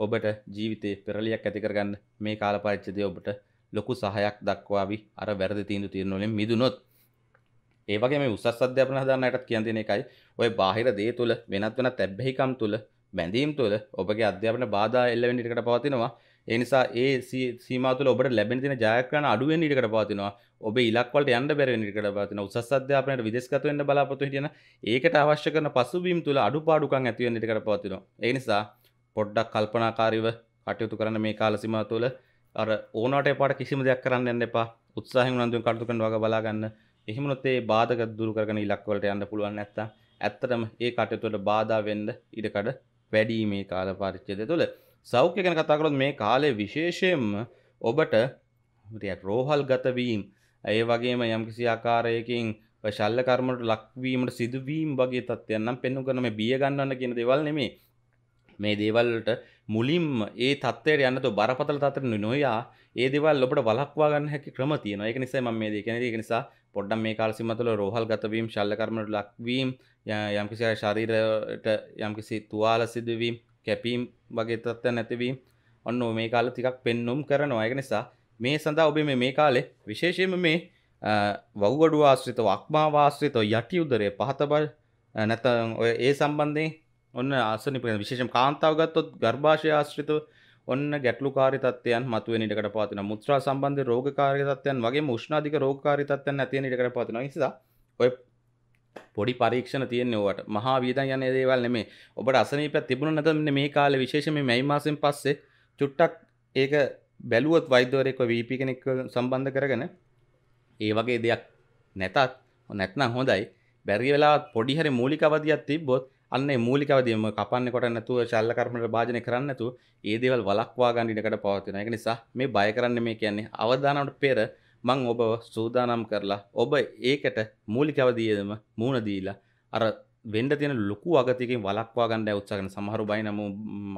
ඔබට ජීවිතේ පෙරලියක් ඇතිකරගන්න මේ කාල පරිච්චදය ඔබට ලොකු සහයක් දක්වාවි අර වැරදි තීන්දු තීරණවලින් මිදුනොත් ඒ වගේ මේ උසස් අධ්‍යාපන හදාරන්නටත් කියන දෙන එකයි ඔය බාහිර දේ තුල වෙනත් වෙනත් ඇබ්බැහිකම් තුල බැඳීම් තුල ඔබගේ අධ්‍යාපන බාධා එල්ල වෙන ඉඩකට පවතිනවා ඒ නිසා ඒ සීමා තුල ඔබට ලැබෙන දින ජයග්‍රහණ අඩු වෙන ඉඩකට පවතිනවා ඔබ ඉලක්ක වලට යන්න බැරි වෙන ඉඩකට පවතිනවා උසස් අධ්‍යාපනයට විදේශගත වෙන්න බලාපොරොත්තු හිටියන ඒකට අවශ්‍ය කරන පසුබිම් තුල අඩුපාඩුකම් ඇති වෙන ඉඩකට පවතිනවා ඒ නිසා පොඩ්ඩක් කල්පනාකාරීව කටයුතු කරන මේ කාල සීමාව තුළ අර ඕනට පාට කිසිම දෙයක් කරන්න එන්න එපා උත්සාහයෙන් උනන්දුවෙන් කටයුතු කරන වගේ බලා ගන්න. එහෙමනොත් ඒ බාධක දුරු කරගෙන ඉලක්ක වලට යන්න පුළුවන් නැත්තම් ඇත්තටම ඒ කටයුතු වල බාධා වෙන්න ඉඩකඩ වැඩි මේ කාල පරිච්ඡේදය තුළ. සෞඛ්‍ය ගැන කතා කරොත් මේ කාලේ විශේෂයෙන්ම ඔබට ටිකක් රෝහල්ගත වීම, ඒ වගේම යම්කිසි ආකාරයකින් ශල්ල කර්මකට ලක්වීමට සිදුවීම් වගේ තත්ත්වයන් නම් පෙන්වන මේ බිය ගන්නන්න කියන දේවල් නෙමෙයි. මේ දේවල් වලට මුලින් ඒ තත්වයට යන්නතු බරපතල තත්තරන නොයා ඒ දෙවල් ඔබට වලක්වාගන්න හැකි ක්‍රම තියෙන එක නිසා මම මේ දෙකන ඒක නිසා පොඩ්ඩම් මේ කාල සිමතුල රෝහල් ගතවීම ශල්ලකරමට ලක්වීම් යම්කිසි ශරීරයට යම්කිසි තුවාල සිදුවීම් කැපීම් වගේ තත්ත්ව නැතිවීම් ඔන්න මේ කාල තිකක් පෙන්නුම් කරනවා ඒක නිසා මේ සඳහා ඔබේ මේ කාලේ විශේෂයෙන්ම මේ වව්වඩු ආශ්‍රිත වක්මා වාශ්‍රිත යටි උදරය පහතබල් නැත ඔය ඒ සම්බන්ධයෙන් ඔන්න ආසනිප විශේෂම කාන්තාව ගත්තොත් ගර්භාෂය ආශ්‍රිතව ඔන්න ගැටලුකාරී තත්ත්වයන් මතුවෙන ඉඩකට පවතිනවා. මුත්‍රා සම්බන්ධ රෝගකාරී තත්ත්වයන් වගේම උෂ්ණාධික රෝගකාරී තත්ත්වයන් ඇති වෙන ඉඩකට පවතිනවා. ඒ නිසා ඔය පොඩි පරීක්ෂණ තියෙන්නේ ඕවට. මහා වීදන් යන දේවල් නෙමෙයි. ඔබට අසනීපයක් තිබුණා නැත්නම් මෙන්න මේ කාලේ විශේෂයෙන් මේ මැයි මාසෙන් පස්සේ චුට්ටක් ඒක බැලුවොත් වෛද්‍යවරයෙක්ව VP කෙනෙක්ව සම්බන්ධ කරගෙන ඒ වගේ දෙයක් නැතත් නැත්නම් හොඳයි. බැරි වෙලාවත් පොඩි හරි මූලික අවධියක් තිබ්බොත් අන්න මූලිකවදීම කපන්න කොට නැතුව ශල්ල කර්මට භාජනය කරන්න නැතුව ඒ දේවල් වලක්වා ගන්න ඉඩකට පවතින. ඒක නිසා මේ බය කරන්න මේ කියන්නේ අවදානමට පෙර මං ඔබව සූදානම් කරලා ඔබ ඒකට මූලික අවධියේදම මූණ දීලා අර වෙන්න තියෙන ලොකු අගතියකින් වළක්වා ගන්න උත්සාහ කරන සමහරු බය නම්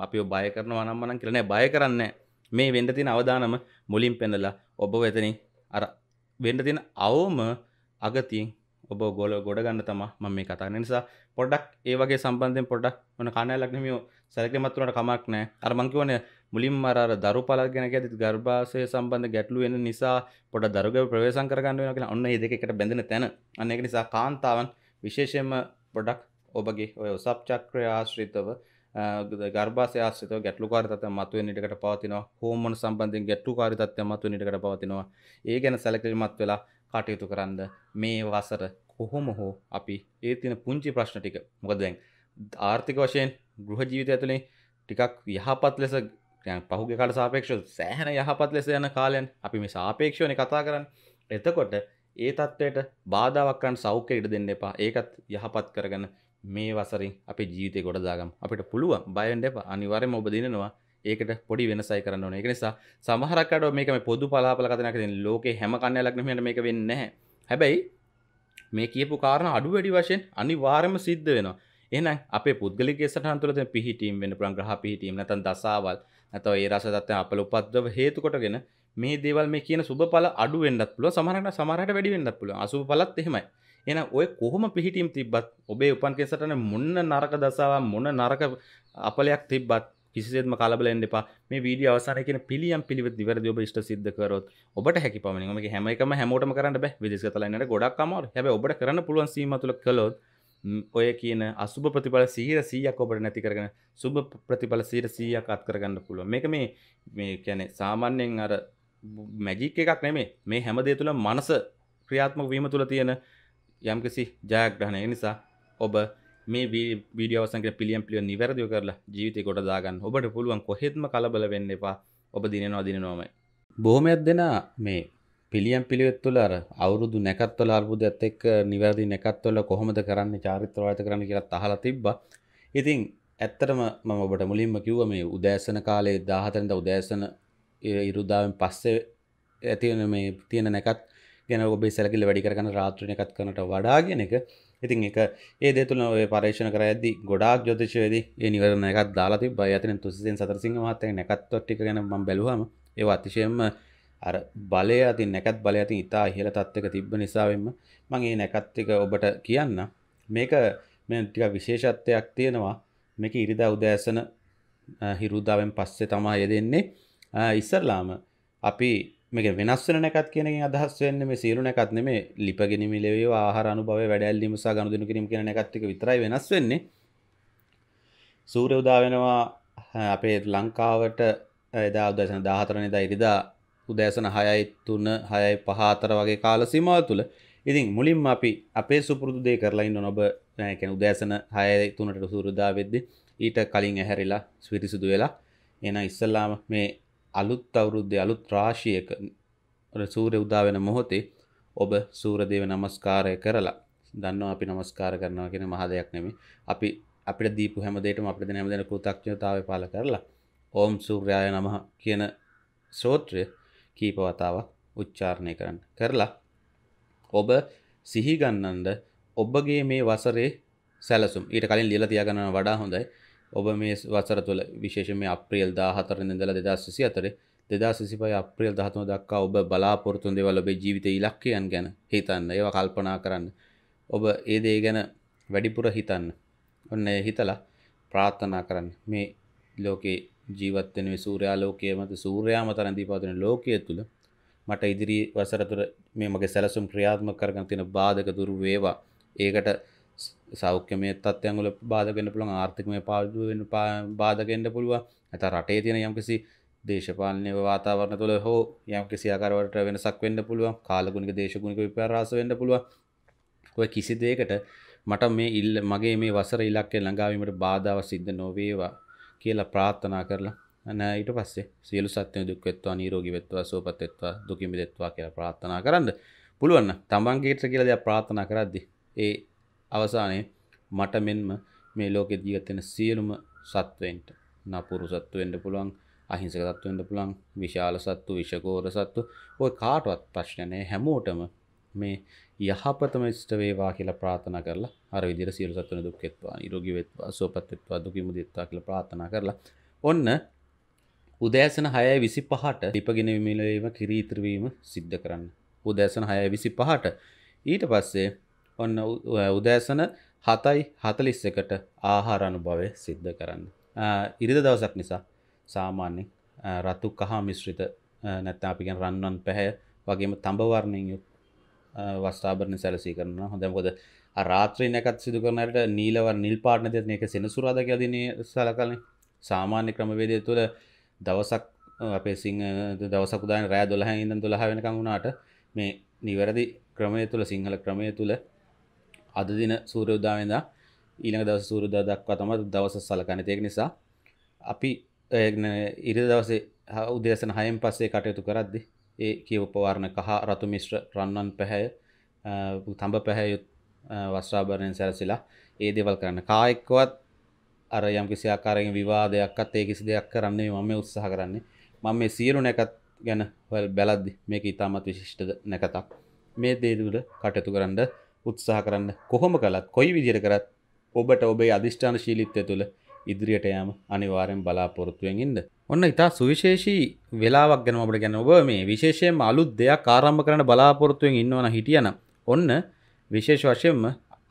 අපිව බය කරනවා නම් මනම් කියලා නෑ බය කරන්නේ මේ වෙන්න තියෙන අවදානම මුලින් පෙන්නලා ඔබ වෙතනින් අර වෙන්න තියෙන අවම අගතියෙන් ඔබ ගොල ගොඩ ගන්න තම ම මේ කතා නිසා පොඩක් ඒවගේ සම්බන්ධෙන් පොඩක් වන කණයලක්නමියෝ සැලක මත්තුනට කමක් නෑ අරමංකිවන මුලින් මර දරු පලක් ගැන ඇති ගර්භාසය සම්බන්ධ ගැටලු වෙන නිසා පොඩ දරුග ප්‍රවේශන් කරගන්න වෙන කියලා ඔන්න දෙකට බැඳෙන තැන අන්න එක නිසා කාන්තාවන් විශේෂයෙන්ම පොඩක් ඔබගේ ඔය ඔසප් චක්‍රය ආශ්‍රිතව ගර්භාසය ආශ්‍රිතව ගැටලුකාරිතත්ය මතුව නිටකට පවතිනවා හෝමන සම්බන්ධින් ගැට්ටුකාරිතත්ය මතුව නිටකට පවතිනවා ඒ ගැන සැලකිලිමත් වෙලා කටයුතු කරන්න මේ වසර කොහොම හෝ අපි ඒ තින පුංචි ප්‍රශ්න ටික මොකද දැන් ආර්ථික වශයෙන් ගෘහ ජීවිතය ඇතුළේ ටිකක් යහපත් ලෙස පහුගේ කාල සාපේක්ෂ සෑහන යහපත් ලෙස යන කාලයන් අපි මේ සාපේක්ෂවන කතා කරන්න එතකොට ඒ තත්ත්වයට බාධාවක්කන් සෞඛ්‍ය ඉඩ දෙන්න එපා ඒකත් යහපත් කරගන්න මේ වසරින් අපි ජීවිතය ගොඩදාගම් අපිට පුළුවන් බයෙන් එප අනිවරම ඔබ දිනනවා ඒකට පොඩි වෙනසයි කරන්න ඕන ඒක නිසා සමහරකට මේක මේ පොදු පලාපල කතනක ලෝකේ හැම කන්නයක් මෙහෙට මේක වෙන්නේ නැහැ හැබැයි මේ කියපු කාරණ අඩු වැඩි වශයෙන් අනිවාර්යම සිද්ධ වෙනවා එහෙනම් අපේ පුද්ගලික සටහන් තුළ තියෙන පිහිටීම් වෙන ප්‍රංග්‍රහ පිහිටීම් නැත්නම් දසාවල් නැත්නම් ඒ රස தත්ත්වයන් අපල උපද්දව හේතු කොටගෙන මේ දේවල් මේ කියන සුබඵල අඩු වෙන්නත් පුළුවන් සමහරකට සමහරකට වැඩි වෙන්නත් පුළුවන් අසුබ ඵලත් එහෙමයි එහෙනම් ඔය කොහොම පිහිටීම් තිබ්බත් ඔබේ උපන් කෙසටන මොන නරක දසාවක් මොන නරක අපලයක් තිබ්බත් කිසිේත්ම කලබලෙන් එපා මේ වීඩිය අවසානකෙන පිළියම් පිළිවත් නිවැරදි ඔබ ඉෂ්ට සිද්ධ කරොත් ඔබට හැකි පමණි මේ හැම එකම හැමෝටම කරන්න බෑ විදේශගතලන්නට ගොඩක් අමාරු හැබැයි ඔබට කරන්න පුළුවන් සීමා තුළ කළොත් ඔය කියන අසුභ ප්‍රතිඵල සීර සීයක් ඔබට නැති කරගෙන සුභ ප්‍රතිඵල සීර සීයක් අත් කරගන්න පුළුවන් මේක මේ මේ කියන්නේ සාමාන්‍යයෙන් අර මැජික් එකක් නෙමේ මේ හැම දේ තුළ මනස ක්‍රියාත්මක වීම තුළ තියෙන යම්කිසි ජයග්‍රහණය නිසා ඔබ මේ වීඩියෝසන්ක පිළියම් පිලිය නිවැරදිව කරලා ජීවිතය කොට දාගන්න ඔබට පුළුවන් කොහෙත්ම කලබල වෙන්න එපා ඔබ දිනෙනවා දින නොමයි බොහොමයක් දෙෙන මේ පිළියම් පිළිවෙත් තුළ අර අවුරුදු නැකත්වල අර්බුදයක්ත් එක් නිවැරදි නැකත්වල කොහොමද කරන්න චාරිත්‍රවාත කරන කියලා අහලා තිබ්බ ඉතින් ඇත්තටම මම ඔබට මුලින්ම කිව්ව මේ උදෑසන කාලේ දාහතරද උදෑසන ඉරුදාවෙන් පස්සේ ඇතිවන මේ තියෙන නැකත් ගැන ඔබේ සැලකිල්ල වැඩි කරගන්න රාත්‍රී නැකත් කරනට වඩාගෙන එක ඉතින් එක ඒ දෙතුන ඔය පරේෂණ කර ඇදදි ගොඩක් ජොතිශයේද ඒ නිවරණ එකක් දාලා තිබ අතන තුසිෙන් සතරසිංහ මහත්තය නැකත්වට්ටි ගැනම් බැලුවම ඒ අතිශයෙන්ම අර බලය අති නැකත් බලය අතින් ඉතා ඉහල තත්වක තිබ්බ නිසාවෙන්ම මං ඒ නැකත්තික ඔබට කියන්න මේක මෙ ටික විශේෂත්වයක් තියෙනවා මේක ඉරිදා උදෑසන හිරුදාවෙන් පස්සේ තමා යෙදෙන්නේ ඉස්සරලාම අපි මේක වෙනස් වෙන එකක් කියන එකෙන් අදහස් වෙන්නේ මේ සියලු එකක් නෙමේ ලිප ගෙනීමේ ලැබේ ආහාර අනුභවය වැඩැල්ලීම සහ ගනුදෙනු කිරීම කියන එකත් එක විතරයි වෙනස් වෙන්නේ සූර්ය උදා වෙනවා අපේ ලංකාවට එදා උදෑසන 14 වෙනිදා ඉරිදා උදෑසන 6යි 3 6යි 5 4 වගේ කාල සීමාව තුළ ඉතින් මුලින්ම අපි අපේ සුපුරුදු දේ කරලා ඉන්න ඔබ يعني උදෑසන 6යි 3ට සූර්යෝදා වෙද්දී ඊට කලින් ඇහැරිලා පිරිසිදු වෙලා එහෙනම් ඉස්සල්ලාම මේ අලුත් අවුරුද්දේ අලුත් රාශියක සූර්ය උදා වෙන මොහොතේ ඔබ සූරදේව නමස්කාරය කරලා දන්නවා අපි නමස්කාර කරනවා කියන මහ දෙයක් නෙමෙයි. අපි අපිට දීපු හැම දෙයකටම අපිට දෙන හැම දෙන කෘතඥතාවය පාල කරලා ඕම් සූර්යාය නමහ කියන සූත්‍රය කීප වතාවක් උච්චාරණය කරන්න. කරලා ඔබ සිහි ගන්නඳ ඔබගේ මේ වසරේ සැලසුම් ඊට කලින් ලියලා තියාගන්න වඩා හොඳයි. ඔබ මේ වසර තුළ විශේෂම අප්‍රියල් දාහතර නිදල දෙදස්සිසි අතර දෙදාසිසි පයි අප්‍රියල් දහතුන දක්කා ඔබ බලාපොරතුන් දෙවල ඔබේ ජීවිත ඉලක්කයන් ගැන හිතන්න ඒව කල්පනා කරන්න ඔබ ඒ දේ ගැන වැඩිපුර හිතන්න ඔන්න හිතලා ප්‍රාත්ථනා කරන්න මේ ලෝකේ ජීවත්වෙන සූරයා ලෝකයේ මත සූරයාම තරන්දී පාතන ලෝකය තුළ මට ඉදිරි වසරතුර මේ මගේ සැලසුම් ක්‍රියාත්ම කරගන් තියෙන බාධක දුරු වේවා ඒකට සෞඛ්‍යමය තත්වයන්ගල බාධගෙන පුළන් ආර්ථිකමය පාදුවෙන් බාධගෙන්ඩ පුළුව ඇත රටේ තියෙන යම්කිසි දේශපාලනය වාතාවරණ තුළ හෝ යම් කිසියාකරවට වෙනසක් වෙන්න පුළුව කාලගුණික දේශගුණික විපරාස වෙන්න පුළුව ඔය කිසි දේකට මට මේ ඉල්ල මගේ මේ වසර ඉලක්කේ ළඟාවීමට බාධාව සිද්ධ නොවේවා කියලා ප්‍රාර්ථනා කරලා නෑ ඊට පස්සේ සියලු සත්‍යය දුක් වෙත්වා නිරෝගී වෙත්වා සුවපත් වෙත්වා දුකින් මිදෙත්වා කියලා ප්‍රාර්ථනා කරන්න පුළුවන් තමන්ගේට කියලා දෙයක් ප්‍රාර්ථනා කරද්දී ඒ අවසානයේ මට මෙන්ම මේ ලෝකෙ ජීවත් වෙන සියලුම සත්වයන්ට නපුරු සත්තු වෙන්න පුළුවන් අහිංසක සත්තු වෙන්න පුළුවන් විශාල සත්තු විෂකෝර සත්තු ඔය කාටවත් ප්‍රශ්න නැහැ හැමෝටම මේ යහපතම ඉෂ්ට වේවා කියලා ප්‍රාර්ථනා කරලා අර විදිහට සියලු සත්තුන් දුක් වෙත්වා නිරෝගී වෙත්වා සුවපත් වෙත්වා දුකින් මුදිත්වා කියලා ප්‍රාර්ථනා කරලා ඔන්න උදෑසන 6:25ට දීපගෙන විමිලවීම කිරීත්‍රිවීම සිද්ධ කරන්න උදෑසන 6:25ට ඊට පස්සේ ඔන්න උදෑසන හතයි හතලිස් එකට ආහාර අනුභවය සිද්ධ කරන්න. ඉරිද දවසක් නිසා සාමාන්‍යෙන් රතු කහා මිශ්‍රිත නැත්තා අපිගෙන් රන්නන් පැහැ වගේම තඹවර්ණයෙන් යුත් වස්ථාභරණ සැලසී කරන හොඳමකොද රාත්‍රී නැකත් සිදු කරනට නීලව නිල් පාට්න දෙන එක සෙනසුරාදක අදින සලකලන සාමාන්‍ය ක්‍රමවේදය තුළ දවසක් අපේ සිංහ දවසකුදාන රෑ දොළහ ඉඳන් දොළහ වෙනකං වුණාට මේ නිවැරදි ක්‍රමය තුළ සිංහල ක්‍රමය තුළ අද දින සූරයුදාවෙන්ද ඊළඟ දවස සූරුදා දක්වා තම දවස සලකන තියෙක නිසා අපි ඉරි දවසේ උදේසන හයෙන් පස්සේ කටයුතු කරද්දි ඒ කියවපවාරණ කහ රතු මිශ්‍ර රන්නන් පැහැය තඹ පැහැයුත් වස්්‍රාභරණයෙන් සැරසිලා ඒ දෙවල් කරන්න කායෙක්කවත් අර යම් කිසි ආකාරයෙන් විවාදයක්ත් ඒ කිසි දෙයක් කරන්නේ මම උත්සාහ කරන්නේ මම මේ සියලු නැකත් ගැන හොල් බැලද්දි මේක ඉතාමත් විශිෂ්ට නැකතක් මේ දේදුල කටයුතු කරන්න උත්සාහ කරන්න කොහොම කළත් කොයි විදිර කරත් ඔබට ඔබේ අධිෂ්ඨාන ශීලිත්ය තුළ ඉදිරියට යෑම අනිවාරයෙන් බලාපොරොත්තුවෙන් ඉන්න ඔන්න ඉතා සුවිශේෂී වෙලාවක් ගැන අපට ගැන ඔබ මේ විශේෂයෙන් අලුත් දෙයක් ආරම්භ කරන බලාපොරොත්තුවෙන් ඉන්නවන හිටියන ඔන්න විශේෂ වශයෙන්ම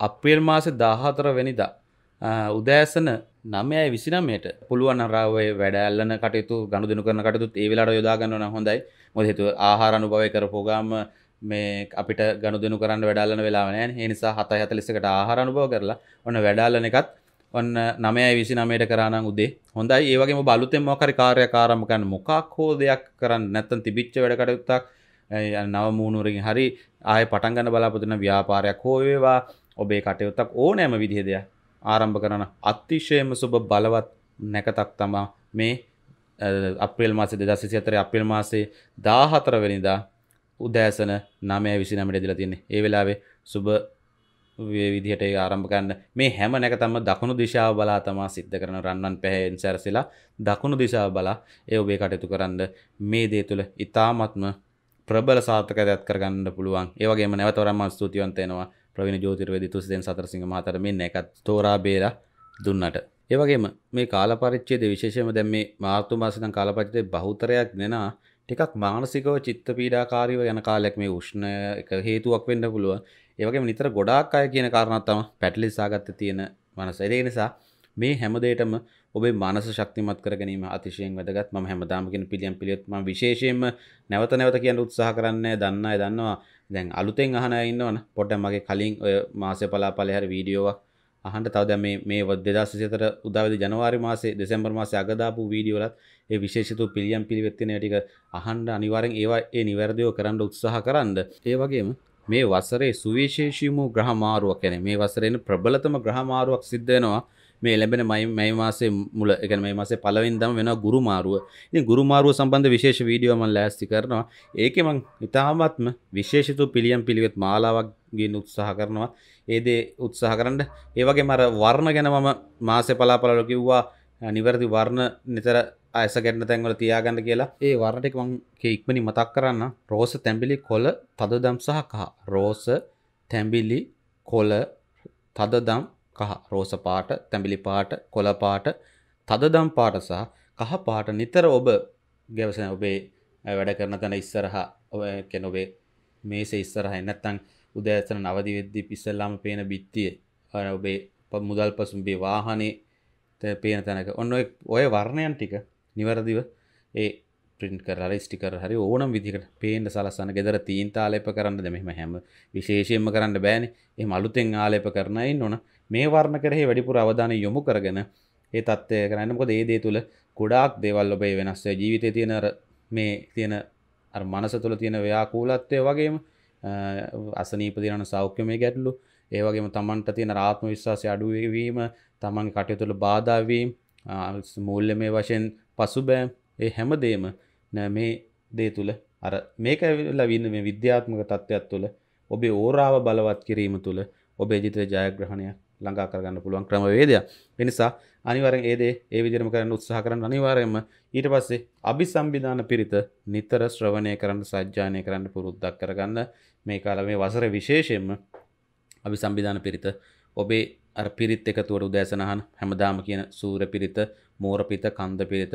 අප්‍රියල් මාස දාහතර වෙනිදා උදෑසන නමයයි විසිනමයට පුළුවන් අරාවේ වැඩැල්ලන කටයුතු ගණු දෙනු කරන කටයුතුත් ඒ වෙලාට යොදාගන්නවන හොඳයි මොද හේතුව ආහාර අනුභවය කරපු ගාම මේ අපිට ගණු දෙනු කරන්න වැඩාලන වෙලාවනෑ ඒනිසා හතයි හතලිසකට ආහරණුභව කරලා ඔන්න වැඩාලන එකත් ඔන්න නමය විසි නමයට කරන්න උදේ හොඳයි ඒවගේ බලුතෙන් මොකරි කාරය කාරමකන්න මොකක් හෝ දෙයක් කරන්න නැත්තන් තිබිච්ච වැඩකටයුත්තක් නව මූුණුවරින් හරි ආය පටන්ගන්න බලාපතින ව්‍යාපාරයක් හෝවේවා ඔබේ කටයුත්තක් ඕනෑම විදිහදය ආරම්භ කරන අත්තිශයම සුබ බලවත් නැකතක් තමා මේ අප්‍රේල් මාසේ දෙදසිසි අතර අපිල් මාසේ දාහතරවෙනිදා උදෑසන නමය විසි නමට දිලා තින්නේ ඒ වෙලාවේ සුබ විදිහට ආරම්භ කරන්න මේ හැම නැකතම දකුණු දිශාව බලා තමා සිද්ධ කරන රන්නන් පැහැයෙන් සැරසිලා දකුණු දිශාව බලා ඒ ඔබේ කටයුතු කරන්න මේ දේ තුළ ඉතාමත්ම ප්‍රබල සාර්ථකයක් කරගන්න පුළුවන් ඒ වගේම නැවතරම්ම ස්තුතිවන්ත වෙනවා ප්‍රවීණ ජ්‍යෝතිර්වේදී තුසිදෙන් සතරසිංහ මහතර මේ නැකත් තෝරා බේරා දුන්නට ඒ වගේම මේ කාලපරිච්ඡේදයේ විශේෂයෙන්ම දැන් මේ මාර්තු මාසෙ නම් කාලපරිච්ඡේදයේ බහුතරයක් දෙනා ටිකක් මානසිකව චිත්ත පීඩාකාරීව යන කාලයක් මේ උෂ්ණ එක හේතුවක් වෙන්න පුළුවන්. ඒ වගේම නිතර ගොඩාක් අය කියන කාරණාවක් තමයි පැටලිසාගත්ත තියෙන මනස. ඒ නිසා මේ හැම දෙයකම ඔබේ මානස ශක්තිමත් කර ගැනීම අතිශයින් වැදගත්. මම හැමදාම කියන පිළියම් පිළියොත් මම විශේෂයෙන්ම නැවත නැවත කියන උත්සාහ කරන්නේ දන්න අය දන්නවා. දැන් අලුතෙන් අහන අය ඉන්නවනේ. පොඩ්ඩක් මගේ කලින් ඔය මාසේ පලාපලේ හැර වීඩියෝවක් අහන්ට තවද මේ මේ දෙදසිතර උදාවද ජනවාරි මාසේ දෙසැම්බර් මාසේ අගදාපු වීඩියෝලත් ඒ විශේෂතු පිළියම් පිළිවෙත්තින ටික අහන්ඩ අනිවාරෙන් ඒවා ඒ නිවැරදිෝ කරන්න උත්සාහ කරන්න ඒ වගේම මේ වසරේ සුවිශේෂීමූ ග්‍රහමාරුවක් කැන මේ වසරෙන් ප්‍රබලතම ග්‍රහමාරුවක් සිද්ධනවා මේ ලැබෙන මයි මයි මාසේ මුල එක මේ මාසේ පලවෙන්දම වෙන ගුරුමාරුව ඉතින් ගුරුමාරුව සම්බන්ධ විශේෂ වීඩියෝ මම ලෑස්ති කරනවා ඒකේ මම ඉතාමත්ම විශේෂිත පිළියම් පිළිවෙත් මාලාවක් ගෙන් උත්සාහ කරනවා ඒ දේ උත්සාහ කරන්න ඒ වගේම අර වර්ණ ගැන මම මාසේ පලාපලවල කිව්වා නිවැරදි වර්ණ නිතර ඇස ගැන්න තැන්වල තියාගන්න කියලා ඒ වරටෙක් වන්ගේ ඉක්මනි මතක් කරන්න රෝස තැම්බිලි කොල තදදම් සහ කහ රෝස තැම්බිලි කොල තදදම් කහ රෝස පාට, තැඹිලි පාට, කොළ පාට, තදදම් පාට සහ කහ පාට නිතර ඔබ ගැවසෙන ඔබේ වැඩ කරන තැන ඉස්සරහා ඔය කියන ඔබේ මේසේ ඉස්සරහා නැත්නම් උදෑසන නවදි වෙද්දී ඉස්සෙල්ලාම පේන බිත්තියේ අර ඔබේ මුදල් පසුම්බේ වාහනේ පේන තැනක ඔන්න ඔය ඔය වර්ණයන් ටික නිවැරදිව ඒ ප්‍රින්ට් කරලා ස්ටිකර් හරි ඕනම් විදිහකට පේන්න සලස්සන ගෙදර තීන්ත ආලේප කරන්න දෙ මෙහෙම හැම විශේෂයෙන්ම කරන්න බෑනේ එහෙම අලුතෙන් ආලේප කරන අය ඉන්නවනේ මේ වර්ණ කරෙහි වැඩිපුර අවධානය යොමු කරගෙන ඒ තත්ත්වය කරන්න මොකද ඒ දේ තුළ ගොඩාක් දේවල් ඔබේ වෙනස් ජීවිතය තියෙන මේ තියෙන අර මනස තුළ තියෙන ව්‍යාකූලත්වය වගේම අසනීපදිරන සෞඛ්‍යමය ගැටලු ඒ වගේම තමන්ට තියෙන ආත්ම විශ්වාසය අඩුවවීම තමන්ගේ කටයුතුළ බාධාවීම් මූල්්‍ය මේ වශයෙන් පසුබෑම් ඒ හැමදේම මේ දේ තුළ අර මේක ලවින්න මේ විද්‍යාත්මක තත්ත්වයක් තුළ ඔබේ ඕරාව බලවත් කිරීම තුළ ඔබේ ජිතර ජයග්‍රහණයක් ලඟා කරගන්න පුළුවන් ක්‍රමවේදයක්. ඒ නිසා අනිවාර්යෙන් ඒ දේ ඒ විදිහටම කරන්න උත්සාහ කරන්න අනිවාර්යෙන්ම ඊට පස්සේ අபிසම්බිදාන පිරිත නිතර ශ්‍රවණය කරන්න සජ්ජායනය කරන්න පුරුද්දක් කරගන්න මේ කාලේ මේ වසරේ විශේෂයෙන්ම අபிසම්බිදාන පිරිත ඔබේ අර පිරිත් එකතුවට උදෑසනහන් හැමදාම කියන සූර පිරිත, මෝර පිරිත, කන්ද පිරිත,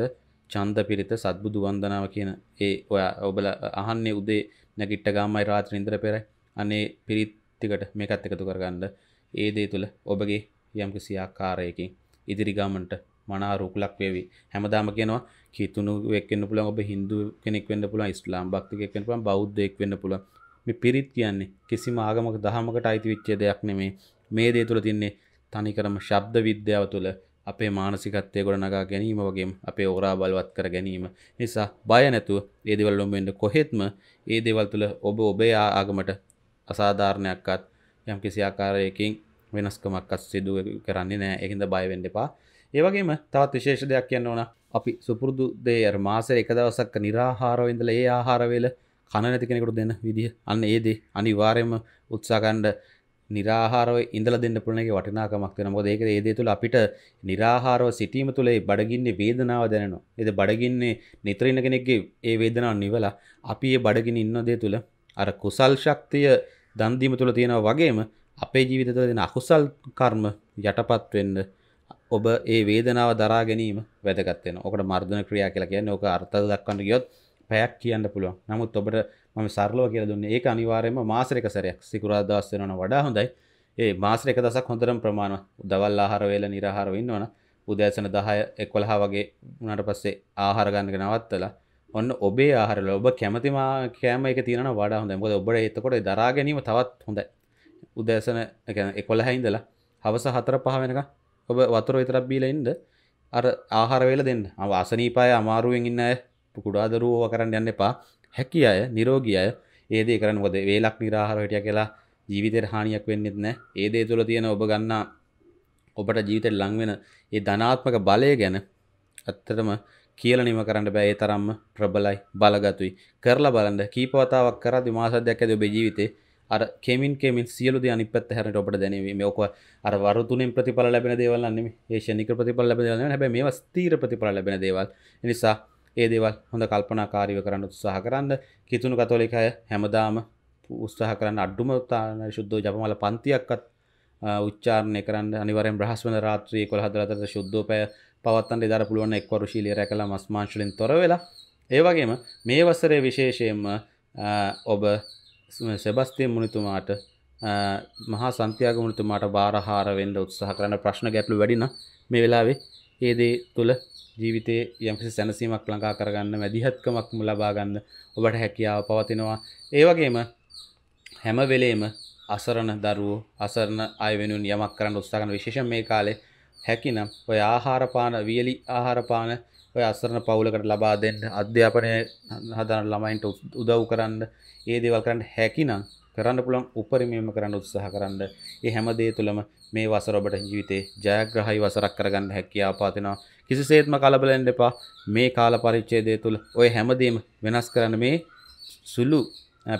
චන්ද පිරිත, සත්බුදු වන්දනාව කියන ඒ ඔයා ඔබලා අහන්නේ උදේ නැගිට්ට ගාමයි රාත්‍රී ඉඳලා පෙරයි අනේ පිරිත් ටිකට මේකත් එකතු කරගන්න ඒ දේ තුළ ඔබගේ යම්කිසි ආකාරයකින් ඉදිරිගාමන්ට මනාරුකුලක් වේවි හැමදාම කියනවා කිතුුණු වෙක්කන්න පුළන් ඔබ හිදු කෙනෙක් වන්න පුළ ස්ලාම් භක්තිකෙක් වෙන පුළන් බෞද්ධෙක් වෙන්න පුළ මේ පිරිත් කියන්නේ කිසිම ආගමක දහමකට අයිති විච්චේ දෙයක් නෙමේ මේ දේ තුළ තින්නේ තනිකරම ශබ්ද විද්‍යාව තුළ අපේ මානසිකත්වය ගොඩ නගා ගැනීම වගේ අපේ ඕරා බලවත් කර ගැනීම නිසා බය නැතුව ඒදවල්ලොම්ෙන්ට කොහෙත්ම ඒ දේවල් තුළ ඔබ ඔබේ ආගමට අසාධාරණයක්කත් යම් කිසි ආකාරයකින් වෙනස්කමක්කත් සිදුව කරන්නේ නෑ එහිද බයිවෙන්ඩ එපා ඒවගේම තවත් විශේෂ දෙයක් කියන්න ඕන අපි සුපුරදු දේ මාසර එක දවසක් නිරාහාරවෙන්දල ඒ ආහාරවෙල කණ නැති කෙනෙකුට දෙන්න විදිහ අන්න ඒදේ අනිවාර්යම උත්සාකණ්ඩ නිරාහාරව ඉඳල දෙන්න පුළනගේ වටිනාකමක් වෙන මොකද ඒක ඒ දේ තුළ අපිට නිරාහාරව සිටීම තුළ ඒ බඩගින්නේ වේදනාව දැනෙනවා. ඒද බඩගින්නේ නිතර ඉන්න කෙනෙක්ගේ ඒ වේදනාව නිවලා අපි ඒ බඩගින ඉන්න දේ තුළ අර කුසල් ශක්තිය දන්දීම තුළ තියෙනවා වගේම අපේ ජීවිත තුළ දෙන අකුසල් කර්ම යටපත් වෙන්න ඔබ ඒ වේදනාව දරා ගැනීම වැදගත් වෙනවා. ඔකට මර්ධන ක්‍රියා කියලා කියන්නේ ඕක අර්ථ දක්වන්න ගියොත් පැයක් කියන්න පුළුවන්. නමුත් ඔබට මම සරලව කියලා දුන්නේ ඒක අනිවාර්යයෙන්ම මාසෙක සැරයක් සිකුරාදා දවස් වෙනවනම් වඩා හොඳයි. ඒ මාසෙක දවසක් හොඳටම ප්‍රමාණවත්. දවල් ආහාර වේල නිරාහාරව ඉන්නවනම් උදෑසන 10 11 වගේ වුණාට පස්සේ ආහාර ගන්නක නවත්තලා ඔන්න ඔබේ ආහරල ඔබ කැමතිම කෑම එක තියන වඩා හොඳ මොද ඔබට එතකොට දරා ගැනීම තවත් හොඳයි උදෑසන එකොළ හැයින්දලා හවස හතර පහ වෙනක ඔබ වතුර විතරක් බීලා ඉන්න අර ආහාර වේල දෙන්න අසනීපාය අමාරුවෙන් ඉන්න අය කුඩාදරුවෝ කරන්න යන්න එපා හැකි අය නිරෝගී අය ඒ දේ කරන්න මොකද වේලක් නිරාහාර හිටියා කියලා ජීවිතේට හානියක් වෙන්නෙත් නැහැ ඒ දේ තුළ තියෙන ඔබ ගන්නා ඔබට ජීවිතේ ලඟ වෙන ඒ ධනාත්මක බලය ගැන ඇත්තටම කියල නිම කරන්න බෑ තරම්ම ප්‍රබලයි බලගතුයි කරලා බලන්න කීපවතාවක් කර දිමාසදයක් ඇද බෙජීවිතේ අර කෙමින් කෙමින් සියලු දේ අනිත් පැත්ත හැරෙනට අපිට දැනෙවි මේක අර වරු තුනෙන් ප්‍රතිඵල ලැබෙන දේවල් නෙමෙයි ඒ ශනික ප්‍රතිඵල ලැබෙන දේවල් නෙමෙයි හැබැයි මේවා ස්ථීර ප්‍රතිඵල ලැබෙන දේවල් ඒ නිසා ඒ දේවල් හොඳ කල්පනාකාරීව කරන්න උත්සාහ කරන්න කිතුණු කතෝලික අය හැමදාම උත්සාහ කරන්න අඩුම ශුද්ධෝ ජපමාල පන්තියක්වත් උච්චාරණය කරන්න අනිවාර්යෙන් බ්‍රහස්පති රාත්‍රියේ 11 දතර ශුද්ධෝපය පවත්තන් ඉදර පුළුවන් එක්වරු ශීලිය රැකලා මස් මාංශලින් තොර වෙලා ඒ වගේම මේ වසරේ විශේෂයෙන්ම ඔබ සෙබස්තිය මුනිතුමාට මහා සන්තියාග මුනිතුමාට බාරහාර වෙන්න උත්සාහ කරන ප්‍රශ්න ගැටලු වැඩින මේ වෙලාවේ ඒ දේ තුල ජීවිතේ යම්කිසි සැනසීමක් ළඟා කරගන්න වැඩිහත්කමක් ලබා ගන්න ඔබට හැකියාව පවතිනවා ඒ වගේම හැම වෙලේම අසරණ දරුවෝ අසරණ අය වෙනුවෙන් යමක් කරන්න උත්සාහ කරන විශේෂයෙන් මේ කාලේ හැකිනම් ඔය ආහාරපාන වියලි ආහාරපාන ඔය අස්සරණ පවුලකට ලබා දෙන්න අධ්‍යාපනය හදන ළමයින්ට උදව් කරන්න ඒ දේවල් කරන්න හැකිනම් කරන්න පුළුවන් උපරිමයම කරන්න උත්සාහ කරන්න. ඒ හැම දේ තුළම මේ වසර ඔබට ජීවිතේ ජයග්‍රහයි වසරක් කරගන්න හැකියාව පාතිනවා. කිසිසේත්ම කලබල වෙන්න එපා. මේ කාල පරිච්ඡේදය තුළ ඔය හැමදේම වෙනස් කරන්න මේ සුළු